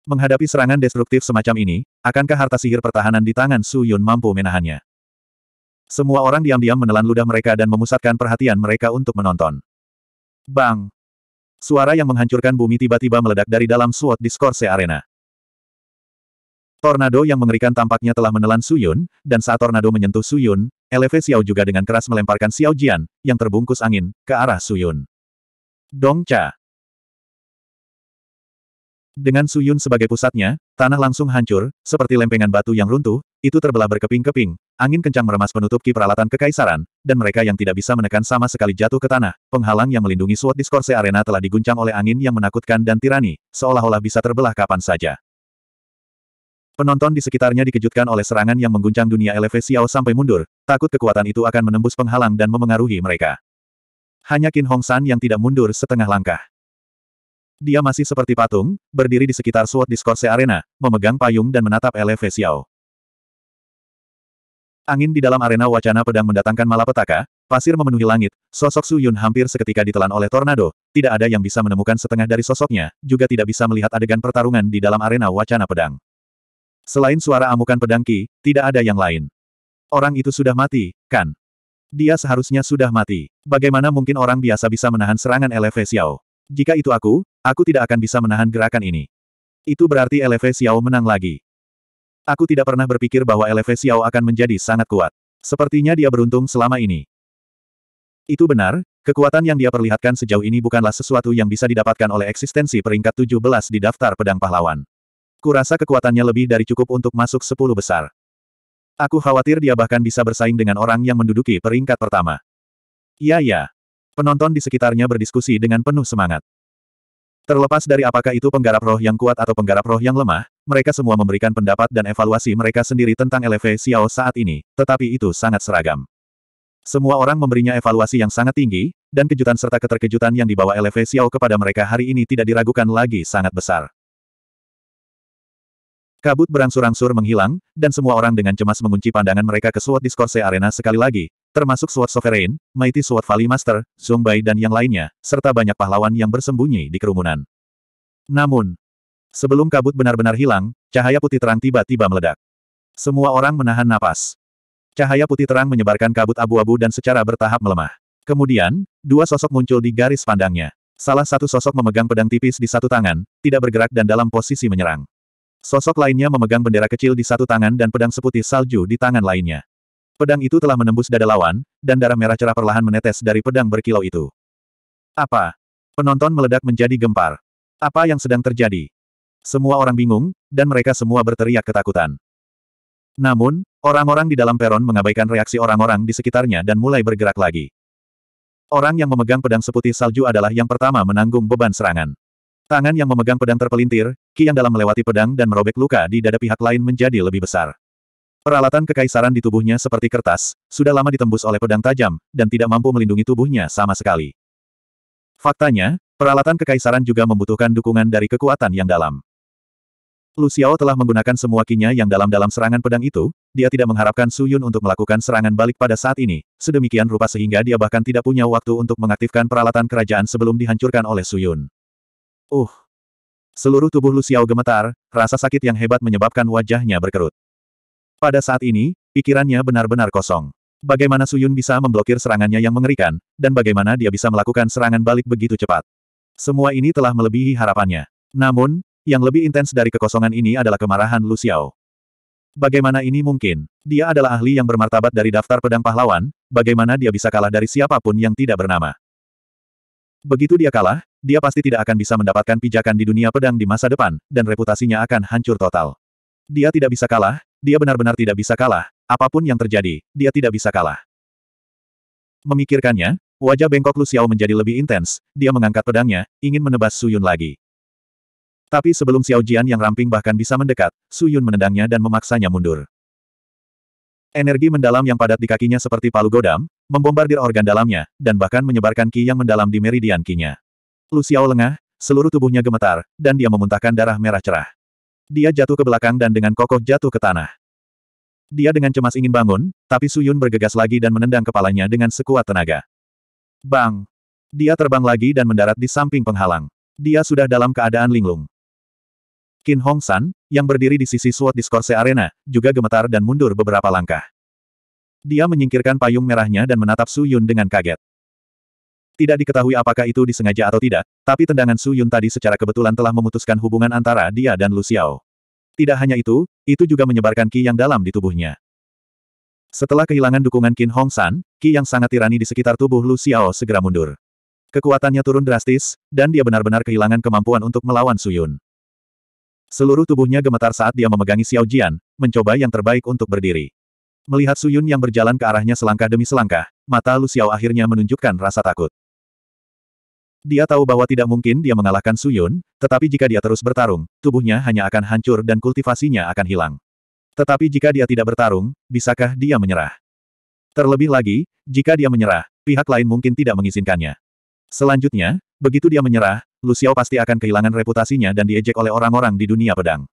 Menghadapi serangan destruktif semacam ini, akankah harta sihir pertahanan di tangan Su Yun mampu menahannya? Semua orang diam-diam menelan ludah mereka dan memusatkan perhatian mereka untuk menonton. Bang! Suara yang menghancurkan bumi tiba-tiba meledak dari dalam SWOT Discourse Arena. Tornado yang mengerikan tampaknya telah menelan Suyun, dan saat tornado menyentuh Suyun, Eleve Xiao juga dengan keras melemparkan Xiao Jian, yang terbungkus angin, ke arah Suyun. Dongca! Dengan Suyun sebagai pusatnya, tanah langsung hancur, seperti lempengan batu yang runtuh, itu terbelah berkeping-keping, Angin kencang meremas penutup ki peralatan kekaisaran, dan mereka yang tidak bisa menekan sama sekali jatuh ke tanah. Penghalang yang melindungi suat diskorse Arena telah diguncang oleh angin yang menakutkan dan tirani, seolah-olah bisa terbelah kapan saja. Penonton di sekitarnya dikejutkan oleh serangan yang mengguncang dunia elevesiao Xiao sampai mundur, takut kekuatan itu akan menembus penghalang dan memengaruhi mereka. Hanya Kin Hong San yang tidak mundur setengah langkah. Dia masih seperti patung, berdiri di sekitar suat diskorse Arena, memegang payung dan menatap elevesiao. Xiao. Angin di dalam arena wacana pedang mendatangkan malapetaka, pasir memenuhi langit, sosok Su Yun hampir seketika ditelan oleh tornado, tidak ada yang bisa menemukan setengah dari sosoknya, juga tidak bisa melihat adegan pertarungan di dalam arena wacana pedang. Selain suara amukan pedang Ki, tidak ada yang lain. Orang itu sudah mati, kan? Dia seharusnya sudah mati. Bagaimana mungkin orang biasa bisa menahan serangan Eleve Xiao? Jika itu aku, aku tidak akan bisa menahan gerakan ini. Itu berarti Eleve Xiao menang lagi. Aku tidak pernah berpikir bahwa LV Xiao akan menjadi sangat kuat. Sepertinya dia beruntung selama ini. Itu benar, kekuatan yang dia perlihatkan sejauh ini bukanlah sesuatu yang bisa didapatkan oleh eksistensi peringkat 17 di daftar pedang pahlawan. Kurasa kekuatannya lebih dari cukup untuk masuk 10 besar. Aku khawatir dia bahkan bisa bersaing dengan orang yang menduduki peringkat pertama. Iya ya. Penonton di sekitarnya berdiskusi dengan penuh semangat. Terlepas dari apakah itu penggarap roh yang kuat atau penggarap roh yang lemah, mereka semua memberikan pendapat dan evaluasi mereka sendiri tentang LV Xiao saat ini, tetapi itu sangat seragam. Semua orang memberinya evaluasi yang sangat tinggi, dan kejutan serta keterkejutan yang dibawa LV Xiao kepada mereka hari ini tidak diragukan lagi sangat besar. Kabut berangsur-angsur menghilang, dan semua orang dengan cemas mengunci pandangan mereka ke suatu Discourse Arena sekali lagi, termasuk Sword Sovereign, Mighty Sword Valley Master, Zongbai dan yang lainnya, serta banyak pahlawan yang bersembunyi di kerumunan. Namun, sebelum kabut benar-benar hilang, cahaya putih terang tiba-tiba meledak. Semua orang menahan napas. Cahaya putih terang menyebarkan kabut abu-abu dan secara bertahap melemah. Kemudian, dua sosok muncul di garis pandangnya. Salah satu sosok memegang pedang tipis di satu tangan, tidak bergerak dan dalam posisi menyerang. Sosok lainnya memegang bendera kecil di satu tangan dan pedang seputih salju di tangan lainnya. Pedang itu telah menembus dada lawan, dan darah merah cerah perlahan menetes dari pedang berkilau itu. Apa? Penonton meledak menjadi gempar. Apa yang sedang terjadi? Semua orang bingung, dan mereka semua berteriak ketakutan. Namun, orang-orang di dalam peron mengabaikan reaksi orang-orang di sekitarnya dan mulai bergerak lagi. Orang yang memegang pedang seputih salju adalah yang pertama menanggung beban serangan. Tangan yang memegang pedang terpelintir, ki yang dalam melewati pedang dan merobek luka di dada pihak lain menjadi lebih besar. Peralatan kekaisaran di tubuhnya seperti kertas, sudah lama ditembus oleh pedang tajam, dan tidak mampu melindungi tubuhnya sama sekali. Faktanya, peralatan kekaisaran juga membutuhkan dukungan dari kekuatan yang dalam. Luciao telah menggunakan semua kinya yang dalam dalam serangan pedang itu, dia tidak mengharapkan Su Yun untuk melakukan serangan balik pada saat ini, sedemikian rupa sehingga dia bahkan tidak punya waktu untuk mengaktifkan peralatan kerajaan sebelum dihancurkan oleh Su Yun. Uh! Seluruh tubuh Luciao gemetar, rasa sakit yang hebat menyebabkan wajahnya berkerut. Pada saat ini, pikirannya benar-benar kosong. Bagaimana Suyun bisa memblokir serangannya yang mengerikan, dan bagaimana dia bisa melakukan serangan balik begitu cepat. Semua ini telah melebihi harapannya. Namun, yang lebih intens dari kekosongan ini adalah kemarahan Lu Xiao. Bagaimana ini mungkin? Dia adalah ahli yang bermartabat dari daftar pedang pahlawan, bagaimana dia bisa kalah dari siapapun yang tidak bernama? Begitu dia kalah, dia pasti tidak akan bisa mendapatkan pijakan di dunia pedang di masa depan, dan reputasinya akan hancur total. Dia tidak bisa kalah, dia benar-benar tidak bisa kalah, apapun yang terjadi, dia tidak bisa kalah. Memikirkannya, wajah bengkok Lu Xiao menjadi lebih intens, dia mengangkat pedangnya, ingin menebas Su Yun lagi. Tapi sebelum Xiao Jian yang ramping bahkan bisa mendekat, Su Yun menendangnya dan memaksanya mundur. Energi mendalam yang padat di kakinya seperti palu godam, membombardir organ dalamnya, dan bahkan menyebarkan ki yang mendalam di meridian kinya. Lu Xiao lengah, seluruh tubuhnya gemetar, dan dia memuntahkan darah merah cerah. Dia jatuh ke belakang dan dengan kokoh jatuh ke tanah. Dia dengan cemas ingin bangun, tapi Suyun bergegas lagi dan menendang kepalanya dengan sekuat tenaga. Bang! Dia terbang lagi dan mendarat di samping penghalang. Dia sudah dalam keadaan linglung. Qin Hong San, yang berdiri di sisi Sword Discourse Arena, juga gemetar dan mundur beberapa langkah. Dia menyingkirkan payung merahnya dan menatap Su Yun dengan kaget. Tidak diketahui apakah itu disengaja atau tidak, tapi tendangan Su Yun tadi secara kebetulan telah memutuskan hubungan antara dia dan Lu Xiao. Tidak hanya itu, itu juga menyebarkan Qi yang dalam di tubuhnya. Setelah kehilangan dukungan Qin Hong San, Qi yang sangat tirani di sekitar tubuh Lu Xiao segera mundur. Kekuatannya turun drastis, dan dia benar-benar kehilangan kemampuan untuk melawan Su Yun. Seluruh tubuhnya gemetar saat dia memegangi Xiao Jian, mencoba yang terbaik untuk berdiri. Melihat Su Yun yang berjalan ke arahnya selangkah demi selangkah, mata Lu Xiao akhirnya menunjukkan rasa takut. Dia tahu bahwa tidak mungkin dia mengalahkan Suyun, tetapi jika dia terus bertarung, tubuhnya hanya akan hancur dan kultivasinya akan hilang. Tetapi jika dia tidak bertarung, bisakah dia menyerah? Terlebih lagi, jika dia menyerah, pihak lain mungkin tidak mengizinkannya. Selanjutnya, begitu dia menyerah, Luciao pasti akan kehilangan reputasinya dan diejek oleh orang-orang di dunia pedang.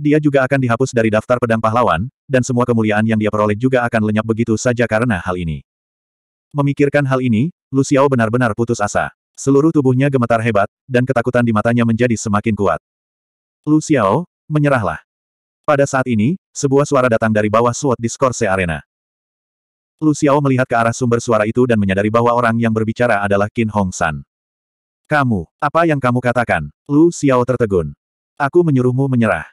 Dia juga akan dihapus dari daftar pedang pahlawan, dan semua kemuliaan yang dia peroleh juga akan lenyap begitu saja karena hal ini. Memikirkan hal ini, Luciao benar-benar putus asa. Seluruh tubuhnya gemetar hebat, dan ketakutan di matanya menjadi semakin kuat. Lu Xiao, menyerahlah. Pada saat ini, sebuah suara datang dari bawah di Discourse Arena. Lu Xiao melihat ke arah sumber suara itu dan menyadari bahwa orang yang berbicara adalah Qin Hong San. Kamu, apa yang kamu katakan? Lu Xiao tertegun. Aku menyuruhmu menyerah.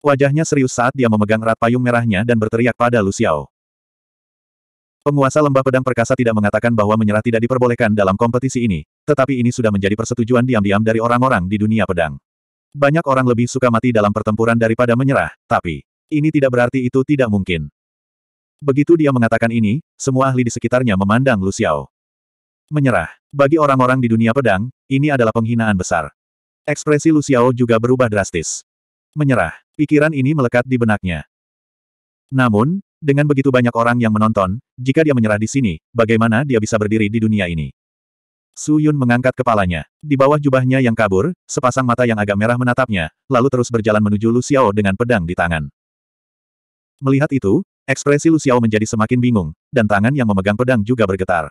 Wajahnya serius saat dia memegang erat payung merahnya dan berteriak pada Lu Xiao. Penguasa lembah pedang perkasa tidak mengatakan bahwa menyerah tidak diperbolehkan dalam kompetisi ini, tetapi ini sudah menjadi persetujuan diam-diam dari orang-orang di dunia pedang. Banyak orang lebih suka mati dalam pertempuran daripada menyerah, tapi ini tidak berarti itu tidak mungkin. Begitu dia mengatakan ini, semua ahli di sekitarnya memandang Lu Xiao. Menyerah. Bagi orang-orang di dunia pedang, ini adalah penghinaan besar. Ekspresi Lu Xiao juga berubah drastis. Menyerah. Pikiran ini melekat di benaknya. Namun, dengan begitu banyak orang yang menonton, jika dia menyerah di sini, bagaimana dia bisa berdiri di dunia ini? Su Yun mengangkat kepalanya. Di bawah jubahnya yang kabur, sepasang mata yang agak merah menatapnya, lalu terus berjalan menuju Lu Xiao dengan pedang di tangan. Melihat itu, ekspresi Lu Xiao menjadi semakin bingung, dan tangan yang memegang pedang juga bergetar.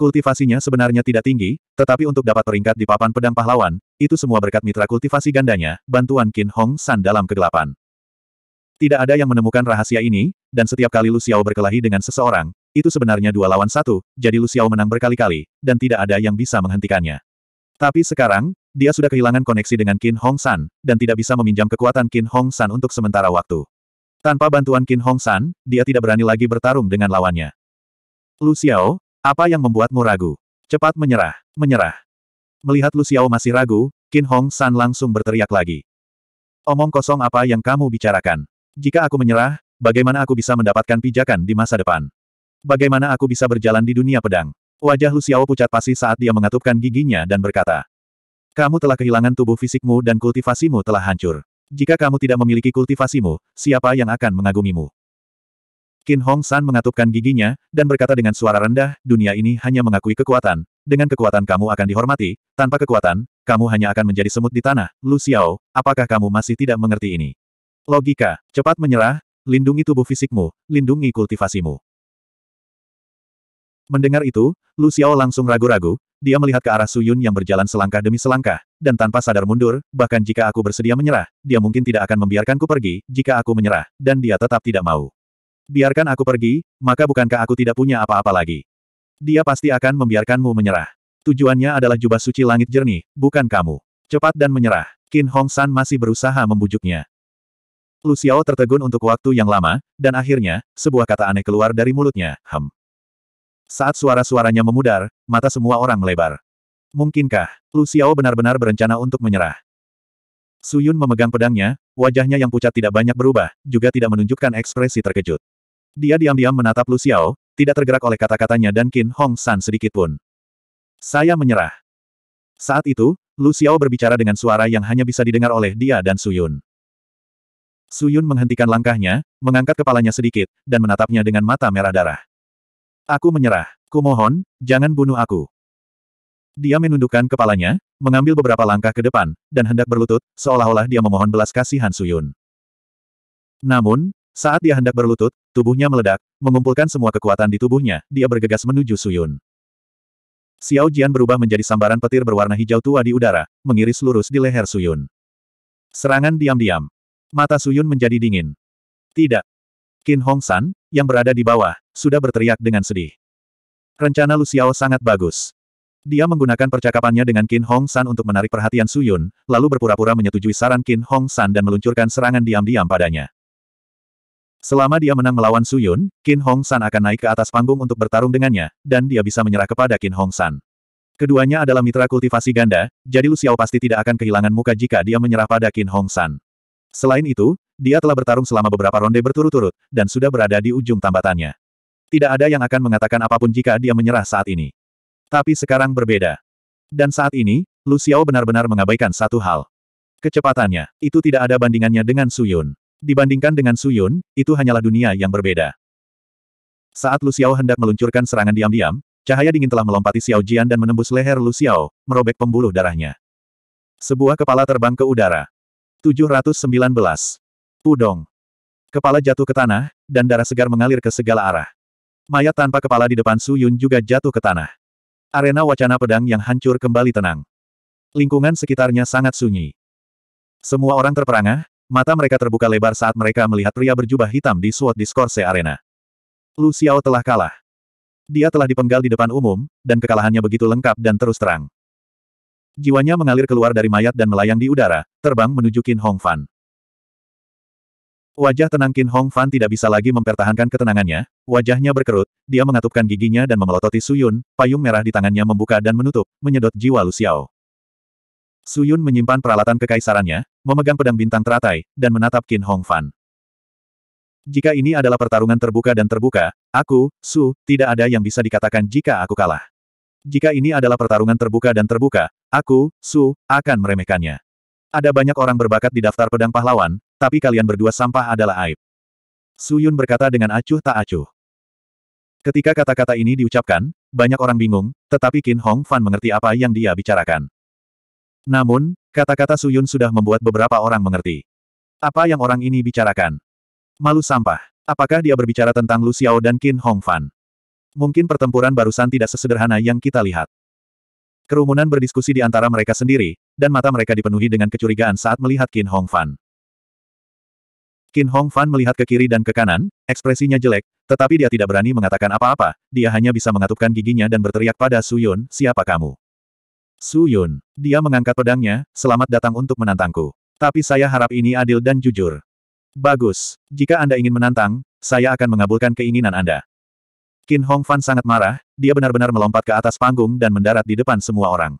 Kultivasinya sebenarnya tidak tinggi, tetapi untuk dapat peringkat di papan pedang pahlawan, itu semua berkat mitra kultivasi gandanya, bantuan Qin Hong San dalam kegelapan. Tidak ada yang menemukan rahasia ini, dan setiap kali Lu Xiao berkelahi dengan seseorang, itu sebenarnya dua lawan satu, jadi Lu menang berkali-kali, dan tidak ada yang bisa menghentikannya. Tapi sekarang, dia sudah kehilangan koneksi dengan Qin Hong San, dan tidak bisa meminjam kekuatan Qin Hong San untuk sementara waktu. Tanpa bantuan Qin Hong San, dia tidak berani lagi bertarung dengan lawannya. Lu apa yang membuatmu ragu? Cepat menyerah, menyerah. Melihat Lu masih ragu, Qin Hong San langsung berteriak lagi. Omong kosong apa yang kamu bicarakan? Jika aku menyerah, bagaimana aku bisa mendapatkan pijakan di masa depan? Bagaimana aku bisa berjalan di dunia pedang? Wajah Lu Xiao pucat pasi saat dia mengatupkan giginya dan berkata. Kamu telah kehilangan tubuh fisikmu dan kultivasimu telah hancur. Jika kamu tidak memiliki kultivasimu, siapa yang akan mengagumimu? Qin Hong San mengatupkan giginya, dan berkata dengan suara rendah, dunia ini hanya mengakui kekuatan. Dengan kekuatan kamu akan dihormati, tanpa kekuatan, kamu hanya akan menjadi semut di tanah. Lu Xiao, apakah kamu masih tidak mengerti ini? Logika, cepat menyerah, lindungi tubuh fisikmu, lindungi kultivasimu. Mendengar itu, Lu Xiao langsung ragu-ragu, dia melihat ke arah Su Yun yang berjalan selangkah demi selangkah, dan tanpa sadar mundur, bahkan jika aku bersedia menyerah, dia mungkin tidak akan membiarkanku pergi, jika aku menyerah, dan dia tetap tidak mau. Biarkan aku pergi, maka bukankah aku tidak punya apa-apa lagi? Dia pasti akan membiarkanmu menyerah. Tujuannya adalah jubah suci langit jernih, bukan kamu. Cepat dan menyerah. Qin Hong San masih berusaha membujuknya. Lu Xiao tertegun untuk waktu yang lama, dan akhirnya, sebuah kata aneh keluar dari mulutnya, hem. Saat suara-suaranya memudar, mata semua orang melebar. Mungkinkah, Lu Xiao benar-benar berencana untuk menyerah? Su Yun memegang pedangnya, wajahnya yang pucat tidak banyak berubah, juga tidak menunjukkan ekspresi terkejut. Dia diam-diam menatap Lu Xiao, tidak tergerak oleh kata-katanya dan Qin Hong San sedikitpun. Saya menyerah. Saat itu, Lu Xiao berbicara dengan suara yang hanya bisa didengar oleh dia dan Su Yun. Su Yun menghentikan langkahnya, mengangkat kepalanya sedikit, dan menatapnya dengan mata merah darah. Aku menyerah. Kumohon, jangan bunuh aku. Dia menundukkan kepalanya, mengambil beberapa langkah ke depan, dan hendak berlutut, seolah-olah dia memohon belas kasihan Suyun. Namun, saat dia hendak berlutut, tubuhnya meledak, mengumpulkan semua kekuatan di tubuhnya, dia bergegas menuju Suyun. Xiao Jian berubah menjadi sambaran petir berwarna hijau tua di udara, mengiris lurus di leher Suyun. Serangan diam-diam. Mata Suyun menjadi dingin. Tidak. Qin Hong San, yang berada di bawah, sudah berteriak dengan sedih. Rencana Lu Xiao sangat bagus. Dia menggunakan percakapannya dengan Qin Hong San untuk menarik perhatian Su Yun, lalu berpura-pura menyetujui saran Qin Hong San dan meluncurkan serangan diam-diam padanya. Selama dia menang melawan Su Yun, Qin Hong San akan naik ke atas panggung untuk bertarung dengannya, dan dia bisa menyerah kepada Qin Hong San. Keduanya adalah mitra kultivasi ganda, jadi Lu Xiao pasti tidak akan kehilangan muka jika dia menyerah pada Qin Hong San. Selain itu, dia telah bertarung selama beberapa ronde berturut-turut, dan sudah berada di ujung tambatannya. Tidak ada yang akan mengatakan apapun jika dia menyerah saat ini. Tapi sekarang berbeda. Dan saat ini, Lu Xiao benar-benar mengabaikan satu hal. Kecepatannya, itu tidak ada bandingannya dengan Su Yun. Dibandingkan dengan Su Yun, itu hanyalah dunia yang berbeda. Saat Lu Xiao hendak meluncurkan serangan diam-diam, cahaya dingin telah melompati Xiao Jian dan menembus leher Lu Xiao, merobek pembuluh darahnya. Sebuah kepala terbang ke udara. 719. Pudong. Kepala jatuh ke tanah, dan darah segar mengalir ke segala arah. Mayat tanpa kepala di depan Su Yun juga jatuh ke tanah. Arena wacana pedang yang hancur kembali tenang. Lingkungan sekitarnya sangat sunyi. Semua orang terperangah, mata mereka terbuka lebar saat mereka melihat pria berjubah hitam di SWOT Discourse Arena. Lu Xiao telah kalah. Dia telah dipenggal di depan umum, dan kekalahannya begitu lengkap dan terus terang. Jiwanya mengalir keluar dari mayat dan melayang di udara, terbang menuju Qin Hong Fan. Wajah tenang Qin Hong Fan tidak bisa lagi mempertahankan ketenangannya, wajahnya berkerut, dia mengatupkan giginya dan memelototi Su Yun. payung merah di tangannya membuka dan menutup, menyedot jiwa Lu Xiao. Yun menyimpan peralatan kekaisarannya, memegang pedang bintang teratai, dan menatap Qin Hong Fan. Jika ini adalah pertarungan terbuka dan terbuka, aku, Su, tidak ada yang bisa dikatakan jika aku kalah. Jika ini adalah pertarungan terbuka dan terbuka, aku, Su, akan meremehkannya. Ada banyak orang berbakat di daftar pedang pahlawan, tapi kalian berdua sampah adalah aib. Su Yun berkata dengan acuh tak acuh. Ketika kata-kata ini diucapkan, banyak orang bingung, tetapi Qin Hong Fan mengerti apa yang dia bicarakan. Namun, kata-kata Su Yun sudah membuat beberapa orang mengerti. Apa yang orang ini bicarakan? Malu sampah. Apakah dia berbicara tentang Lu Xiao dan Qin Hong Fan? Mungkin pertempuran barusan tidak sesederhana yang kita lihat. Kerumunan berdiskusi di antara mereka sendiri, dan mata mereka dipenuhi dengan kecurigaan saat melihat Qin Hong Fan. Qin Hong Fan melihat ke kiri dan ke kanan, ekspresinya jelek, tetapi dia tidak berani mengatakan apa-apa, dia hanya bisa mengatupkan giginya dan berteriak pada Su Yun, siapa kamu? Su Yun, dia mengangkat pedangnya, selamat datang untuk menantangku. Tapi saya harap ini adil dan jujur. Bagus, jika Anda ingin menantang, saya akan mengabulkan keinginan Anda. Qin Hong Fan sangat marah, dia benar-benar melompat ke atas panggung dan mendarat di depan semua orang.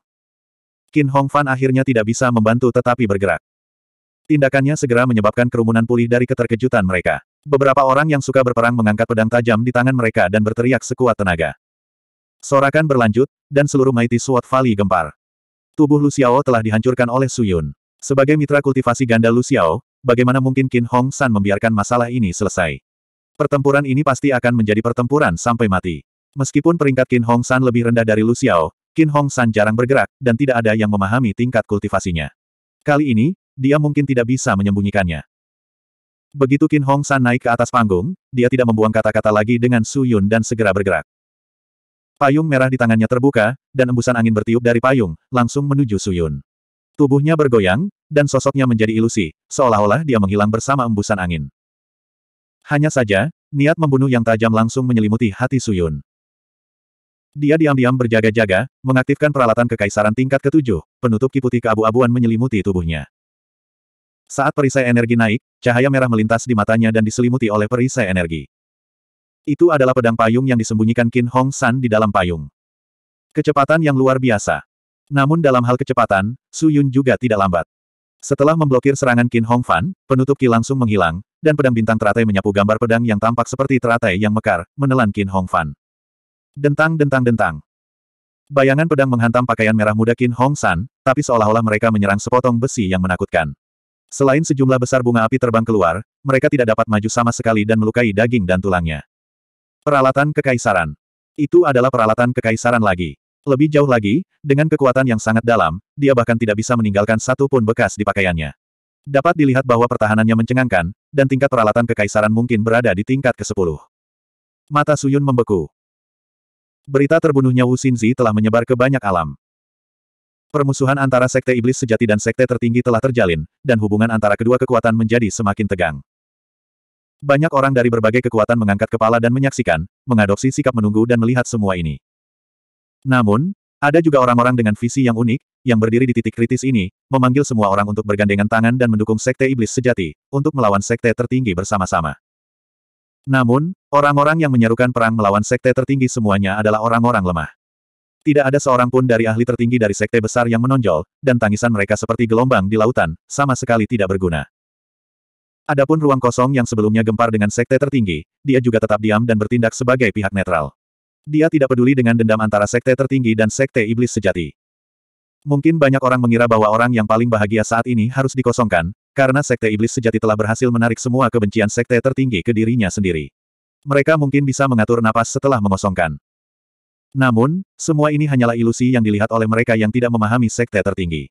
Qin Hong Fan akhirnya tidak bisa membantu tetapi bergerak. Tindakannya segera menyebabkan kerumunan pulih dari keterkejutan mereka. Beberapa orang yang suka berperang mengangkat pedang tajam di tangan mereka dan berteriak sekuat tenaga. Sorakan berlanjut, dan seluruh Mighty Sword Valley gempar. Tubuh Luciao telah dihancurkan oleh Suyun. Sebagai mitra kultivasi ganda Luciao, bagaimana mungkin Qin Hong San membiarkan masalah ini selesai? Pertempuran ini pasti akan menjadi pertempuran sampai mati. Meskipun peringkat Qin Hong San lebih rendah dari Lu Xiao, Qin Hong San jarang bergerak, dan tidak ada yang memahami tingkat kultivasinya. Kali ini, dia mungkin tidak bisa menyembunyikannya. Begitu Qin Hong San naik ke atas panggung, dia tidak membuang kata-kata lagi dengan Su Yun dan segera bergerak. Payung merah di tangannya terbuka, dan embusan angin bertiup dari payung, langsung menuju Su Yun. Tubuhnya bergoyang, dan sosoknya menjadi ilusi, seolah-olah dia menghilang bersama embusan angin. Hanya saja, niat membunuh yang tajam langsung menyelimuti hati Suyun. Dia diam-diam berjaga-jaga, mengaktifkan peralatan kekaisaran tingkat ketujuh, penutup kiputi keabu-abuan menyelimuti tubuhnya. Saat perisai energi naik, cahaya merah melintas di matanya dan diselimuti oleh perisai energi. Itu adalah pedang payung yang disembunyikan Kin Hong San di dalam payung. Kecepatan yang luar biasa. Namun dalam hal kecepatan, Su Yun juga tidak lambat. Setelah memblokir serangan Kin Hong Fan, penutup Qi langsung menghilang, dan pedang bintang teratai menyapu gambar pedang yang tampak seperti teratai yang mekar, menelan Qin Hong Fan. Dentang dentang dentang. Bayangan pedang menghantam pakaian merah muda Qin Hong San, tapi seolah-olah mereka menyerang sepotong besi yang menakutkan. Selain sejumlah besar bunga api terbang keluar, mereka tidak dapat maju sama sekali dan melukai daging dan tulangnya. Peralatan kekaisaran. Itu adalah peralatan kekaisaran lagi. Lebih jauh lagi, dengan kekuatan yang sangat dalam, dia bahkan tidak bisa meninggalkan satu pun bekas di pakaiannya. Dapat dilihat bahwa pertahanannya mencengangkan, dan tingkat peralatan kekaisaran mungkin berada di tingkat ke-10. Mata Suyun membeku. Berita terbunuhnya Wu Xinzi telah menyebar ke banyak alam. Permusuhan antara Sekte Iblis Sejati dan Sekte Tertinggi telah terjalin, dan hubungan antara kedua kekuatan menjadi semakin tegang. Banyak orang dari berbagai kekuatan mengangkat kepala dan menyaksikan, mengadopsi sikap menunggu dan melihat semua ini. Namun, ada juga orang-orang dengan visi yang unik, yang berdiri di titik kritis ini, memanggil semua orang untuk bergandengan tangan dan mendukung Sekte Iblis Sejati, untuk melawan Sekte tertinggi bersama-sama. Namun, orang-orang yang menyerukan perang melawan Sekte tertinggi semuanya adalah orang-orang lemah. Tidak ada seorang pun dari ahli tertinggi dari Sekte besar yang menonjol, dan tangisan mereka seperti gelombang di lautan, sama sekali tidak berguna. Adapun ruang kosong yang sebelumnya gempar dengan Sekte tertinggi, dia juga tetap diam dan bertindak sebagai pihak netral. Dia tidak peduli dengan dendam antara sekte tertinggi dan sekte iblis sejati. Mungkin banyak orang mengira bahwa orang yang paling bahagia saat ini harus dikosongkan, karena Sekte Iblis sejati telah berhasil menarik semua kebencian Sekte tertinggi ke dirinya sendiri. Mereka mungkin bisa mengatur napas setelah mengosongkan. Namun, semua ini hanyalah ilusi yang dilihat oleh mereka yang tidak memahami Sekte tertinggi.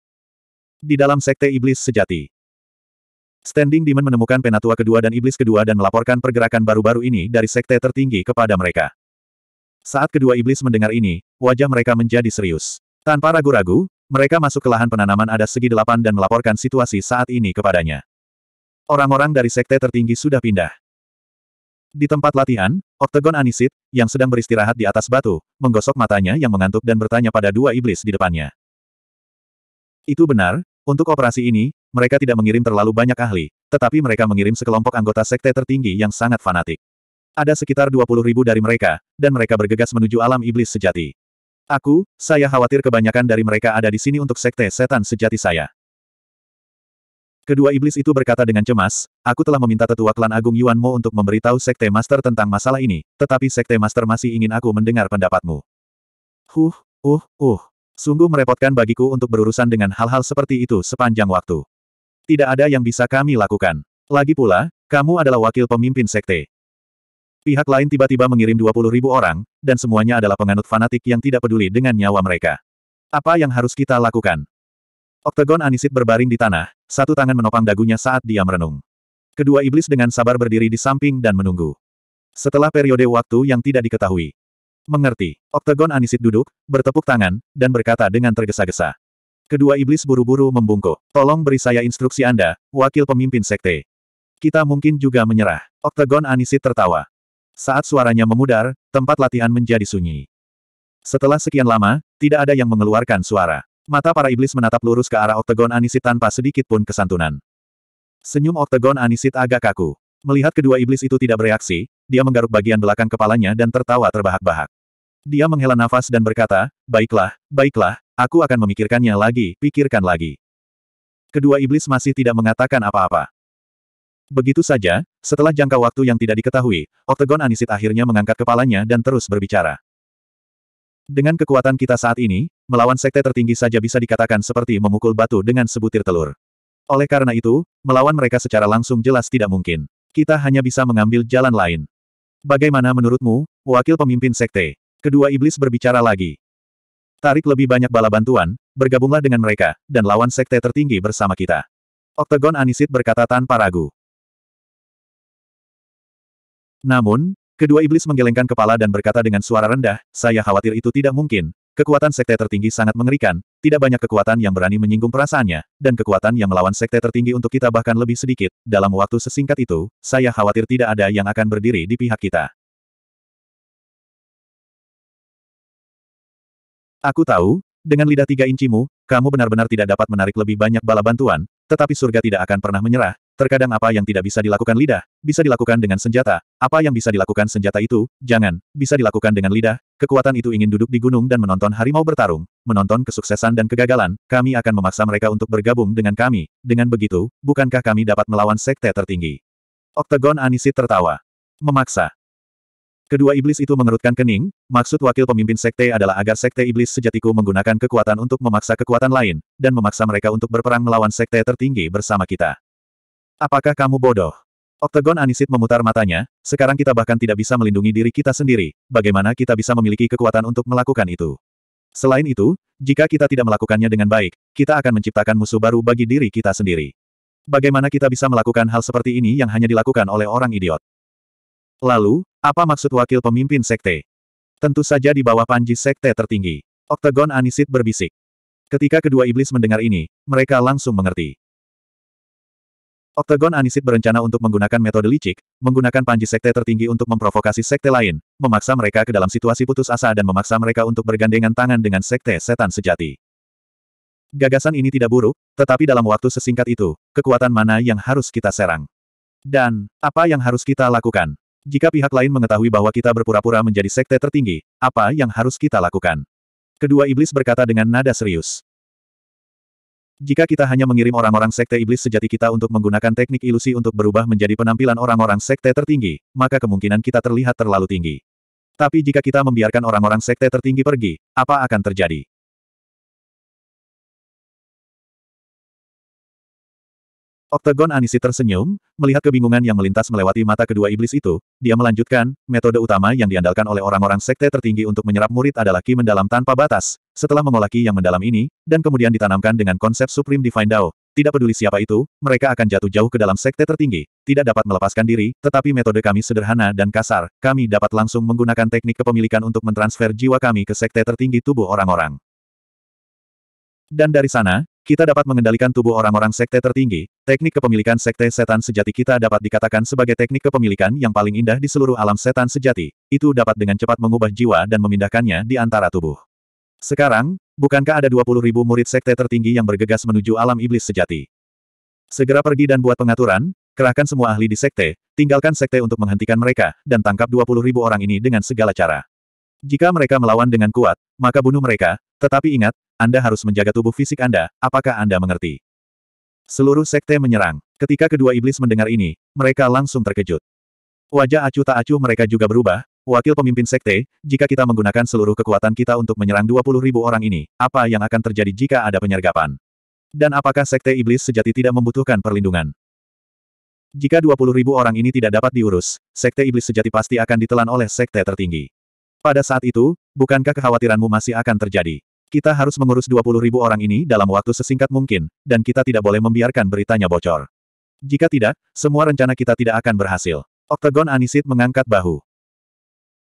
Di dalam Sekte Iblis sejati, Standing Demon menemukan penatua kedua dan iblis kedua dan melaporkan pergerakan baru-baru ini dari sekte tertinggi kepada mereka. Saat kedua iblis mendengar ini, wajah mereka menjadi serius. Tanpa ragu-ragu, mereka masuk ke lahan penanaman ada segi delapan dan melaporkan situasi saat ini kepadanya. Orang-orang dari sekte tertinggi sudah pindah. Di tempat latihan, Oktagon Anisit, yang sedang beristirahat di atas batu, menggosok matanya yang mengantuk dan bertanya pada dua iblis di depannya. Itu benar, untuk operasi ini, mereka tidak mengirim terlalu banyak ahli, tetapi mereka mengirim sekelompok anggota sekte tertinggi yang sangat fanatik. Ada sekitar 20 ribu dari mereka, dan mereka bergegas menuju alam iblis sejati. Aku, saya khawatir kebanyakan dari mereka ada di sini untuk sekte setan sejati saya. Kedua iblis itu berkata dengan cemas, aku telah meminta tetua klan agung Yuan Mo untuk memberitahu sekte master tentang masalah ini, tetapi sekte master masih ingin aku mendengar pendapatmu. Huh, uh, uh. Sungguh merepotkan bagiku untuk berurusan dengan hal-hal seperti itu sepanjang waktu. Tidak ada yang bisa kami lakukan. Lagi pula, kamu adalah wakil pemimpin sekte. Pihak lain tiba-tiba mengirim 20 ribu orang, dan semuanya adalah penganut fanatik yang tidak peduli dengan nyawa mereka. Apa yang harus kita lakukan? Oktagon Anisit berbaring di tanah, satu tangan menopang dagunya saat dia merenung. Kedua iblis dengan sabar berdiri di samping dan menunggu. Setelah periode waktu yang tidak diketahui. Mengerti, Oktagon Anisit duduk, bertepuk tangan, dan berkata dengan tergesa-gesa. Kedua iblis buru-buru membungkuk. Tolong beri saya instruksi Anda, wakil pemimpin sekte. Kita mungkin juga menyerah. Oktagon Anisit tertawa. Saat suaranya memudar, tempat latihan menjadi sunyi. Setelah sekian lama, tidak ada yang mengeluarkan suara. Mata para iblis menatap lurus ke arah oktagon Anisit tanpa sedikit pun kesantunan. Senyum oktagon Anisit agak kaku. Melihat kedua iblis itu tidak bereaksi, dia menggaruk bagian belakang kepalanya dan tertawa terbahak-bahak. Dia menghela nafas dan berkata, Baiklah, baiklah, aku akan memikirkannya lagi, pikirkan lagi. Kedua iblis masih tidak mengatakan apa-apa. Begitu saja, setelah jangka waktu yang tidak diketahui, Oktagon Anisit akhirnya mengangkat kepalanya dan terus berbicara. Dengan kekuatan kita saat ini, melawan sekte tertinggi saja bisa dikatakan seperti memukul batu dengan sebutir telur. Oleh karena itu, melawan mereka secara langsung jelas tidak mungkin. Kita hanya bisa mengambil jalan lain. Bagaimana menurutmu, wakil pemimpin sekte? Kedua iblis berbicara lagi. Tarik lebih banyak bala bantuan, bergabunglah dengan mereka, dan lawan sekte tertinggi bersama kita. Oktagon Anisit berkata tanpa ragu. Namun, kedua iblis menggelengkan kepala dan berkata dengan suara rendah, saya khawatir itu tidak mungkin. Kekuatan sekte tertinggi sangat mengerikan, tidak banyak kekuatan yang berani menyinggung perasaannya, dan kekuatan yang melawan sekte tertinggi untuk kita bahkan lebih sedikit. Dalam waktu sesingkat itu, saya khawatir tidak ada yang akan berdiri di pihak kita. Aku tahu, dengan lidah tiga incimu, kamu benar-benar tidak dapat menarik lebih banyak bala bantuan, tetapi surga tidak akan pernah menyerah, Terkadang apa yang tidak bisa dilakukan lidah, bisa dilakukan dengan senjata. Apa yang bisa dilakukan senjata itu, jangan, bisa dilakukan dengan lidah. Kekuatan itu ingin duduk di gunung dan menonton harimau bertarung, menonton kesuksesan dan kegagalan. Kami akan memaksa mereka untuk bergabung dengan kami. Dengan begitu, bukankah kami dapat melawan sekte tertinggi? Oktagon Anisit tertawa. Memaksa. Kedua iblis itu mengerutkan kening, maksud wakil pemimpin sekte adalah agar sekte iblis sejatiku menggunakan kekuatan untuk memaksa kekuatan lain, dan memaksa mereka untuk berperang melawan sekte tertinggi bersama kita. Apakah kamu bodoh? Oktagon Anisit memutar matanya, sekarang kita bahkan tidak bisa melindungi diri kita sendiri, bagaimana kita bisa memiliki kekuatan untuk melakukan itu? Selain itu, jika kita tidak melakukannya dengan baik, kita akan menciptakan musuh baru bagi diri kita sendiri. Bagaimana kita bisa melakukan hal seperti ini yang hanya dilakukan oleh orang idiot? Lalu, apa maksud wakil pemimpin sekte? Tentu saja di bawah panji sekte tertinggi. Oktagon Anisit berbisik. Ketika kedua iblis mendengar ini, mereka langsung mengerti. Oktagon Anisit berencana untuk menggunakan metode licik, menggunakan panji sekte tertinggi untuk memprovokasi sekte lain, memaksa mereka ke dalam situasi putus asa dan memaksa mereka untuk bergandengan tangan dengan sekte setan sejati. Gagasan ini tidak buruk, tetapi dalam waktu sesingkat itu, kekuatan mana yang harus kita serang? Dan, apa yang harus kita lakukan? Jika pihak lain mengetahui bahwa kita berpura-pura menjadi sekte tertinggi, apa yang harus kita lakukan? Kedua iblis berkata dengan nada serius. Jika kita hanya mengirim orang-orang sekte iblis sejati kita untuk menggunakan teknik ilusi untuk berubah menjadi penampilan orang-orang sekte tertinggi, maka kemungkinan kita terlihat terlalu tinggi. Tapi jika kita membiarkan orang-orang sekte tertinggi pergi, apa akan terjadi? Oktagon Anisi tersenyum, melihat kebingungan yang melintas melewati mata kedua iblis itu, dia melanjutkan, metode utama yang diandalkan oleh orang-orang sekte tertinggi untuk menyerap murid adalah ki mendalam tanpa batas, setelah mengolah ki yang mendalam ini, dan kemudian ditanamkan dengan konsep Supreme Divine Dao. Tidak peduli siapa itu, mereka akan jatuh jauh ke dalam sekte tertinggi, tidak dapat melepaskan diri, tetapi metode kami sederhana dan kasar, kami dapat langsung menggunakan teknik kepemilikan untuk mentransfer jiwa kami ke sekte tertinggi tubuh orang-orang. Dan dari sana, kita dapat mengendalikan tubuh orang-orang sekte tertinggi, teknik kepemilikan sekte setan sejati kita dapat dikatakan sebagai teknik kepemilikan yang paling indah di seluruh alam setan sejati, itu dapat dengan cepat mengubah jiwa dan memindahkannya di antara tubuh. Sekarang, bukankah ada 20 ribu murid sekte tertinggi yang bergegas menuju alam iblis sejati? Segera pergi dan buat pengaturan, kerahkan semua ahli di sekte, tinggalkan sekte untuk menghentikan mereka, dan tangkap 20 ribu orang ini dengan segala cara. Jika mereka melawan dengan kuat, maka bunuh mereka, tetapi ingat, Anda harus menjaga tubuh fisik Anda, apakah Anda mengerti? Seluruh sekte menyerang. Ketika kedua iblis mendengar ini, mereka langsung terkejut. Wajah acuh tak acuh mereka juga berubah, wakil pemimpin sekte, jika kita menggunakan seluruh kekuatan kita untuk menyerang 20 ribu orang ini, apa yang akan terjadi jika ada penyergapan? Dan apakah sekte iblis sejati tidak membutuhkan perlindungan? Jika 20 ribu orang ini tidak dapat diurus, sekte iblis sejati pasti akan ditelan oleh sekte tertinggi. Pada saat itu, bukankah kekhawatiranmu masih akan terjadi? Kita harus mengurus 20 ribu orang ini dalam waktu sesingkat mungkin, dan kita tidak boleh membiarkan beritanya bocor. Jika tidak, semua rencana kita tidak akan berhasil. Oktagon Anisit mengangkat bahu.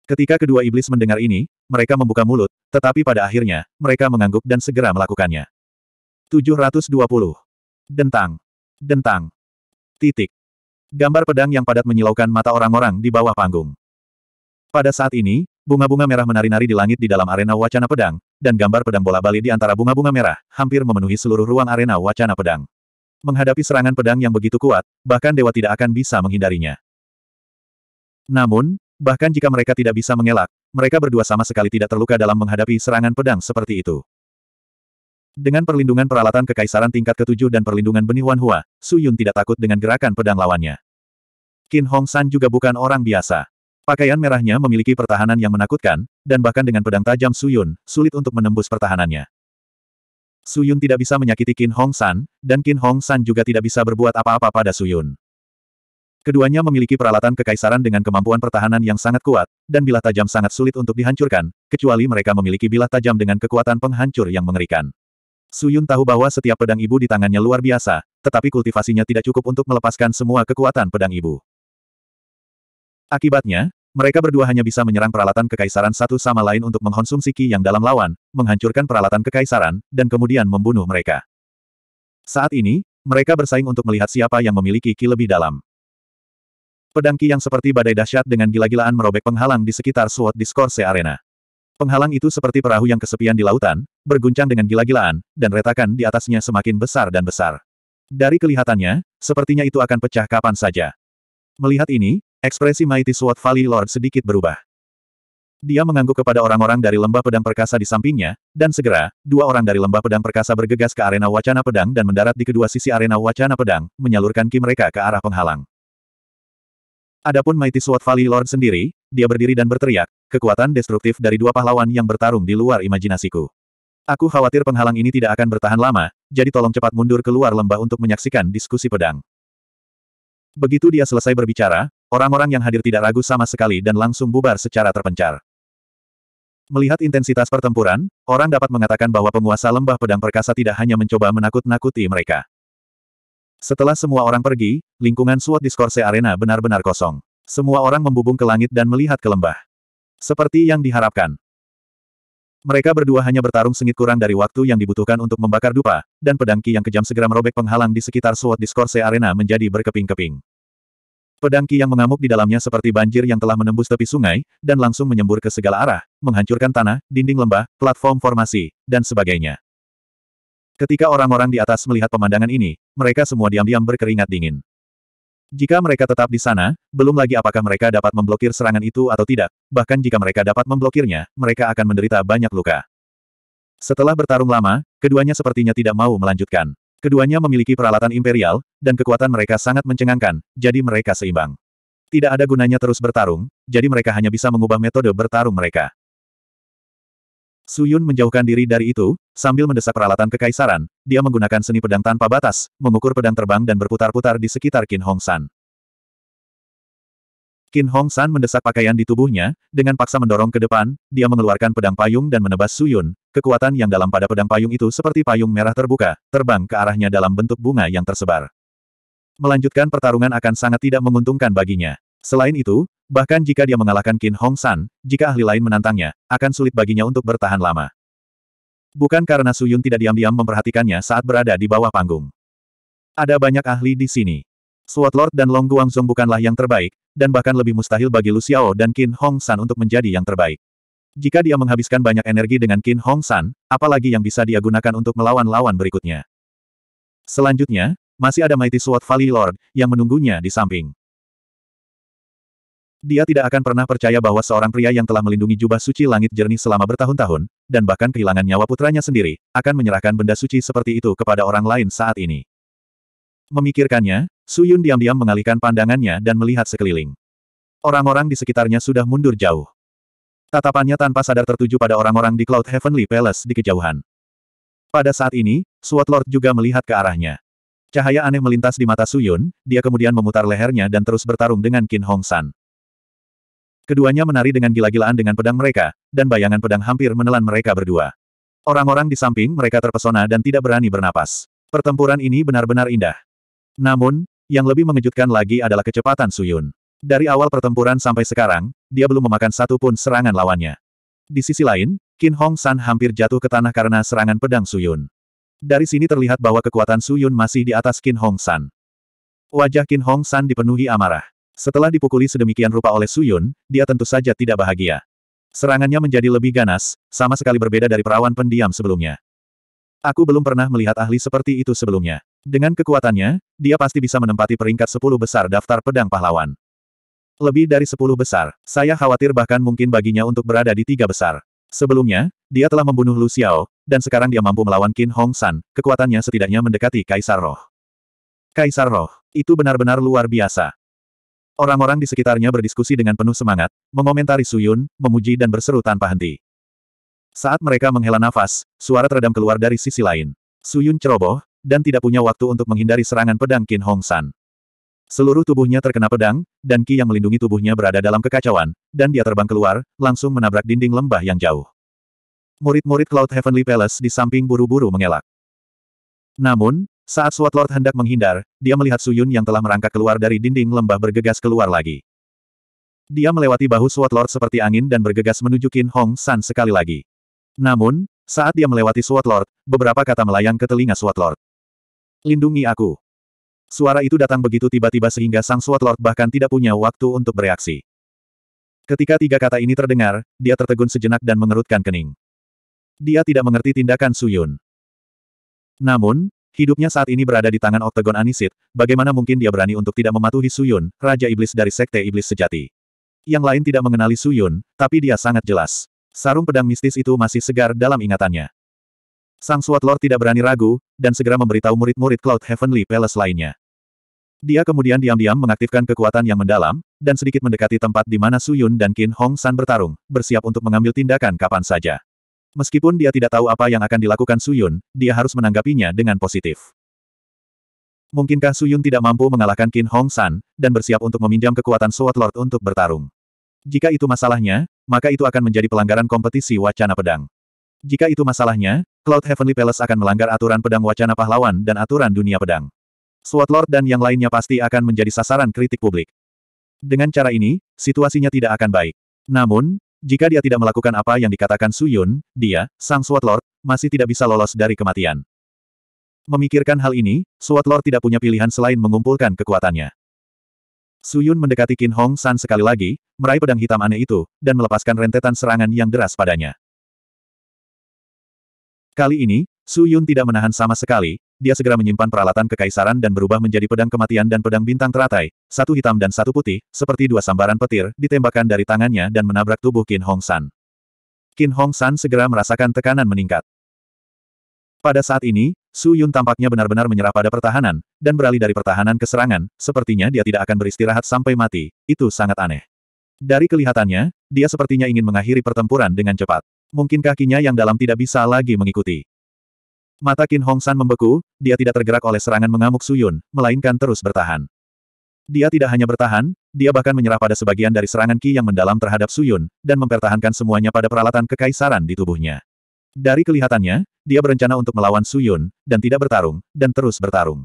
Ketika kedua iblis mendengar ini, mereka membuka mulut, tetapi pada akhirnya, mereka mengangguk dan segera melakukannya. 720. Dentang. Dentang. Titik. Gambar pedang yang padat menyilaukan mata orang-orang di bawah panggung. Pada saat ini, Bunga-bunga merah menari-nari di langit di dalam arena wacana pedang, dan gambar pedang bola bali di antara bunga-bunga merah, hampir memenuhi seluruh ruang arena wacana pedang. Menghadapi serangan pedang yang begitu kuat, bahkan dewa tidak akan bisa menghindarinya. Namun, bahkan jika mereka tidak bisa mengelak, mereka berdua sama sekali tidak terluka dalam menghadapi serangan pedang seperti itu. Dengan perlindungan peralatan kekaisaran tingkat ketujuh dan perlindungan benih Hua, Su Yun tidak takut dengan gerakan pedang lawannya. Qin Hong San juga bukan orang biasa. Pakaian merahnya memiliki pertahanan yang menakutkan, dan bahkan dengan pedang tajam Suyun, sulit untuk menembus pertahanannya. Suyun tidak bisa menyakiti Qin Hong San, dan Qin Hong San juga tidak bisa berbuat apa-apa pada Suyun. Keduanya memiliki peralatan kekaisaran dengan kemampuan pertahanan yang sangat kuat, dan bilah tajam sangat sulit untuk dihancurkan, kecuali mereka memiliki bilah tajam dengan kekuatan penghancur yang mengerikan. Suyun tahu bahwa setiap pedang ibu di tangannya luar biasa, tetapi kultivasinya tidak cukup untuk melepaskan semua kekuatan pedang ibu. Akibatnya, mereka berdua hanya bisa menyerang peralatan kekaisaran satu sama lain untuk mengkonsumsi ki yang dalam lawan, menghancurkan peralatan kekaisaran, dan kemudian membunuh mereka. Saat ini, mereka bersaing untuk melihat siapa yang memiliki ki lebih dalam. Pedang ki yang seperti badai dahsyat dengan gila-gilaan merobek penghalang di sekitar Sword Discourse Arena. Penghalang itu seperti perahu yang kesepian di lautan, berguncang dengan gila-gilaan, dan retakan di atasnya semakin besar dan besar. Dari kelihatannya, sepertinya itu akan pecah kapan saja. Melihat ini, Ekspresi Mighty Sword Valley Lord sedikit berubah. Dia mengangguk kepada orang-orang dari lembah pedang perkasa di sampingnya, dan segera, dua orang dari lembah pedang perkasa bergegas ke arena wacana pedang dan mendarat di kedua sisi arena wacana pedang, menyalurkan ki mereka ke arah penghalang. Adapun Mighty Sword Valley Lord sendiri, dia berdiri dan berteriak, kekuatan destruktif dari dua pahlawan yang bertarung di luar imajinasiku. Aku khawatir penghalang ini tidak akan bertahan lama, jadi tolong cepat mundur keluar lembah untuk menyaksikan diskusi pedang. Begitu dia selesai berbicara, Orang-orang yang hadir tidak ragu sama sekali dan langsung bubar secara terpencar. Melihat intensitas pertempuran, orang dapat mengatakan bahwa penguasa lembah pedang perkasa tidak hanya mencoba menakut-nakuti mereka. Setelah semua orang pergi, lingkungan SWOT diskorse Arena benar-benar kosong. Semua orang membubung ke langit dan melihat ke lembah. Seperti yang diharapkan. Mereka berdua hanya bertarung sengit kurang dari waktu yang dibutuhkan untuk membakar dupa, dan pedang ki yang kejam segera merobek penghalang di sekitar SWOT diskorse Arena menjadi berkeping-keping. Pedang Ki yang mengamuk di dalamnya seperti banjir yang telah menembus tepi sungai, dan langsung menyembur ke segala arah, menghancurkan tanah, dinding lembah, platform formasi, dan sebagainya. Ketika orang-orang di atas melihat pemandangan ini, mereka semua diam-diam berkeringat dingin. Jika mereka tetap di sana, belum lagi apakah mereka dapat memblokir serangan itu atau tidak, bahkan jika mereka dapat memblokirnya, mereka akan menderita banyak luka. Setelah bertarung lama, keduanya sepertinya tidak mau melanjutkan. Keduanya memiliki peralatan imperial, dan kekuatan mereka sangat mencengangkan, jadi mereka seimbang. Tidak ada gunanya terus bertarung, jadi mereka hanya bisa mengubah metode bertarung mereka. Suyun menjauhkan diri dari itu, sambil mendesak peralatan kekaisaran, dia menggunakan seni pedang tanpa batas, mengukur pedang terbang dan berputar-putar di sekitar Kin Hong San. Kin Hong San mendesak pakaian di tubuhnya, dengan paksa mendorong ke depan, dia mengeluarkan pedang payung dan menebas Suyun, Kekuatan yang dalam pada pedang payung itu seperti payung merah terbuka, terbang ke arahnya dalam bentuk bunga yang tersebar. Melanjutkan pertarungan akan sangat tidak menguntungkan baginya. Selain itu, bahkan jika dia mengalahkan Qin Hong San, jika ahli lain menantangnya, akan sulit baginya untuk bertahan lama. Bukan karena Su Yun tidak diam-diam memperhatikannya saat berada di bawah panggung. Ada banyak ahli di sini. Sword Lord dan Long Guangzong bukanlah yang terbaik, dan bahkan lebih mustahil bagi Lu Xiao dan Qin Hong San untuk menjadi yang terbaik. Jika dia menghabiskan banyak energi dengan Qin Hong San, apalagi yang bisa dia gunakan untuk melawan lawan berikutnya. Selanjutnya, masih ada Mighty Sword Valley Lord, yang menunggunya di samping. Dia tidak akan pernah percaya bahwa seorang pria yang telah melindungi jubah suci langit jernih selama bertahun-tahun, dan bahkan kehilangan nyawa putranya sendiri, akan menyerahkan benda suci seperti itu kepada orang lain saat ini. Memikirkannya, Su Yun diam-diam mengalihkan pandangannya dan melihat sekeliling. Orang-orang di sekitarnya sudah mundur jauh. Tatapannya tanpa sadar tertuju pada orang-orang di Cloud Heavenly Palace di kejauhan. Pada saat ini, Sword Lord juga melihat ke arahnya. Cahaya aneh melintas di mata Suyun, dia kemudian memutar lehernya dan terus bertarung dengan Qin Hong San. Keduanya menari dengan gila-gilaan dengan pedang mereka, dan bayangan pedang hampir menelan mereka berdua. Orang-orang di samping mereka terpesona dan tidak berani bernapas. Pertempuran ini benar-benar indah. Namun, yang lebih mengejutkan lagi adalah kecepatan Suyun. Dari awal pertempuran sampai sekarang, dia belum memakan satu pun serangan lawannya. Di sisi lain, Qin Hong San hampir jatuh ke tanah karena serangan pedang Suyun. Dari sini terlihat bahwa kekuatan Suyun masih di atas Qin Hong San. Wajah Qin Hong San dipenuhi amarah. Setelah dipukuli sedemikian rupa oleh Suyun, dia tentu saja tidak bahagia. Serangannya menjadi lebih ganas, sama sekali berbeda dari perawan pendiam sebelumnya. Aku belum pernah melihat ahli seperti itu sebelumnya. Dengan kekuatannya, dia pasti bisa menempati peringkat 10 besar daftar pedang pahlawan. Lebih dari sepuluh besar, saya khawatir bahkan mungkin baginya untuk berada di tiga besar. Sebelumnya, dia telah membunuh Lu Xiao, dan sekarang dia mampu melawan Qin Hong San, kekuatannya setidaknya mendekati Kaisar Roh. Kaisar Roh, itu benar-benar luar biasa. Orang-orang di sekitarnya berdiskusi dengan penuh semangat, mengomentari Suyun, memuji dan berseru tanpa henti. Saat mereka menghela nafas, suara teredam keluar dari sisi lain. Suyun ceroboh, dan tidak punya waktu untuk menghindari serangan pedang Qin Hong San. Seluruh tubuhnya terkena pedang, dan ki yang melindungi tubuhnya berada dalam kekacauan, dan dia terbang keluar, langsung menabrak dinding lembah yang jauh. Murid-murid Cloud Heavenly Palace di samping buru-buru mengelak. Namun, saat Sword Lord hendak menghindar, dia melihat Suyun yang telah merangkak keluar dari dinding lembah bergegas keluar lagi. Dia melewati bahu Sword Lord seperti angin dan bergegas menuju Qin Hong San sekali lagi. Namun, saat dia melewati Sword Lord, beberapa kata melayang ke telinga Sword Lord. Lindungi aku. Suara itu datang begitu tiba-tiba sehingga sang SWAT Lord bahkan tidak punya waktu untuk bereaksi. Ketika tiga kata ini terdengar, dia tertegun sejenak dan mengerutkan kening. Dia tidak mengerti tindakan Suyun. Namun, hidupnya saat ini berada di tangan Oktagon Anisit, bagaimana mungkin dia berani untuk tidak mematuhi Suyun, Raja Iblis dari Sekte Iblis Sejati. Yang lain tidak mengenali Suyun, tapi dia sangat jelas. Sarung pedang mistis itu masih segar dalam ingatannya. Sang SWAT Lord tidak berani ragu, dan segera memberitahu murid-murid Cloud Heavenly Palace lainnya. Dia kemudian diam-diam mengaktifkan kekuatan yang mendalam, dan sedikit mendekati tempat di mana Su Yun dan Qin Hong San bertarung, bersiap untuk mengambil tindakan kapan saja. Meskipun dia tidak tahu apa yang akan dilakukan Su Yun, dia harus menanggapinya dengan positif. Mungkinkah Su Yun tidak mampu mengalahkan Qin Hong San, dan bersiap untuk meminjam kekuatan Sword Lord untuk bertarung? Jika itu masalahnya, maka itu akan menjadi pelanggaran kompetisi wacana pedang. Jika itu masalahnya, Cloud Heavenly Palace akan melanggar aturan pedang wacana pahlawan dan aturan dunia pedang. Sword Lord dan yang lainnya pasti akan menjadi sasaran kritik publik. Dengan cara ini, situasinya tidak akan baik. Namun, jika dia tidak melakukan apa yang dikatakan Su Yun, dia, sang Sword Lord, masih tidak bisa lolos dari kematian. Memikirkan hal ini, Sword Lord tidak punya pilihan selain mengumpulkan kekuatannya. Su Yun mendekati Qin Hong San sekali lagi, meraih pedang hitam aneh itu, dan melepaskan rentetan serangan yang deras padanya. Kali ini, Su Yun tidak menahan sama sekali, dia segera menyimpan peralatan kekaisaran dan berubah menjadi pedang kematian dan pedang bintang teratai, satu hitam dan satu putih, seperti dua sambaran petir, ditembakkan dari tangannya dan menabrak tubuh Qin Hong San. Qin Hong San segera merasakan tekanan meningkat. Pada saat ini, Su Yun tampaknya benar-benar menyerah pada pertahanan, dan beralih dari pertahanan ke serangan, sepertinya dia tidak akan beristirahat sampai mati, itu sangat aneh. Dari kelihatannya, dia sepertinya ingin mengakhiri pertempuran dengan cepat. Mungkin kakinya yang dalam tidak bisa lagi mengikuti. Mata Kin Hong San membeku, dia tidak tergerak oleh serangan mengamuk Suyun, melainkan terus bertahan. Dia tidak hanya bertahan, dia bahkan menyerah pada sebagian dari serangan Ki yang mendalam terhadap Suyun, dan mempertahankan semuanya pada peralatan kekaisaran di tubuhnya. Dari kelihatannya, dia berencana untuk melawan Suyun, dan tidak bertarung, dan terus bertarung.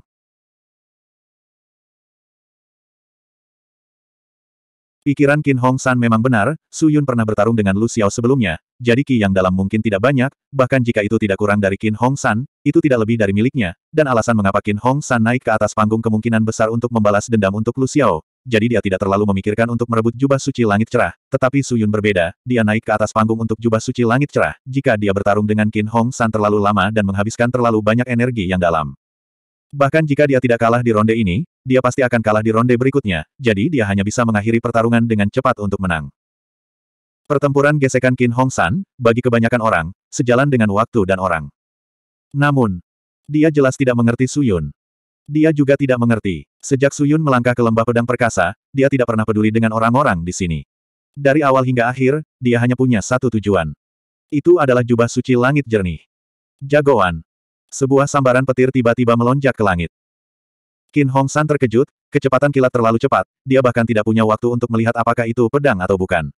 Pikiran Qin Hong San memang benar, Su Yun pernah bertarung dengan Lu Xiao sebelumnya, jadi Qi yang dalam mungkin tidak banyak, bahkan jika itu tidak kurang dari Qin Hong San, itu tidak lebih dari miliknya, dan alasan mengapa Qin Hong San naik ke atas panggung kemungkinan besar untuk membalas dendam untuk Lu Xiao, jadi dia tidak terlalu memikirkan untuk merebut jubah suci langit cerah. Tetapi Su Yun berbeda, dia naik ke atas panggung untuk jubah suci langit cerah. Jika dia bertarung dengan Qin Hong San terlalu lama dan menghabiskan terlalu banyak energi yang dalam. Bahkan jika dia tidak kalah di ronde ini, dia pasti akan kalah di ronde berikutnya, jadi dia hanya bisa mengakhiri pertarungan dengan cepat untuk menang. Pertempuran gesekan Qin Hong San, bagi kebanyakan orang, sejalan dengan waktu dan orang. Namun, dia jelas tidak mengerti Su Yun. Dia juga tidak mengerti. Sejak Su Yun melangkah ke lembah pedang perkasa, dia tidak pernah peduli dengan orang-orang di sini. Dari awal hingga akhir, dia hanya punya satu tujuan. Itu adalah jubah suci langit jernih. Jagoan, sebuah sambaran petir tiba-tiba melonjak ke langit. Qin Hong San terkejut, kecepatan kilat terlalu cepat, dia bahkan tidak punya waktu untuk melihat apakah itu pedang atau bukan.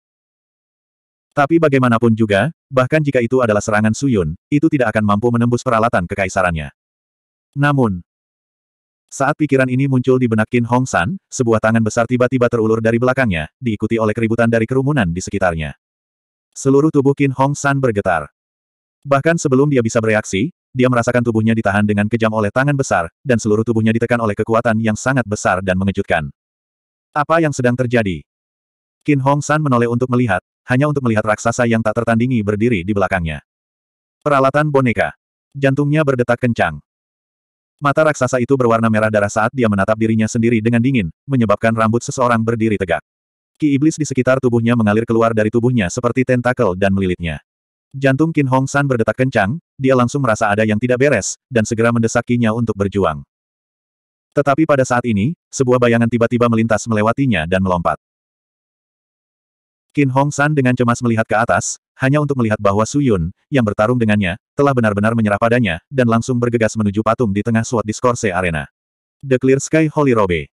Tapi bagaimanapun juga, bahkan jika itu adalah serangan Suyun, itu tidak akan mampu menembus peralatan kekaisarannya. Namun, saat pikiran ini muncul di benak Qin Hong San, sebuah tangan besar tiba-tiba terulur dari belakangnya, diikuti oleh keributan dari kerumunan di sekitarnya. Seluruh tubuh Qin Hong San bergetar. Bahkan sebelum dia bisa bereaksi, dia merasakan tubuhnya ditahan dengan kejam oleh tangan besar, dan seluruh tubuhnya ditekan oleh kekuatan yang sangat besar dan mengejutkan. Apa yang sedang terjadi? Qin Hong San menoleh untuk melihat, hanya untuk melihat raksasa yang tak tertandingi berdiri di belakangnya. Peralatan boneka. Jantungnya berdetak kencang. Mata raksasa itu berwarna merah darah saat dia menatap dirinya sendiri dengan dingin, menyebabkan rambut seseorang berdiri tegak. Ki iblis di sekitar tubuhnya mengalir keluar dari tubuhnya seperti tentakel dan melilitnya. Jantung Kin Hong San berdetak kencang, dia langsung merasa ada yang tidak beres, dan segera mendesakinya untuk berjuang. Tetapi pada saat ini, sebuah bayangan tiba-tiba melintas melewatinya dan melompat. Kin Hong San dengan cemas melihat ke atas, hanya untuk melihat bahwa Su Yun, yang bertarung dengannya, telah benar-benar menyerah padanya, dan langsung bergegas menuju patung di tengah suat diskorse Arena. The Clear Sky Holy Robe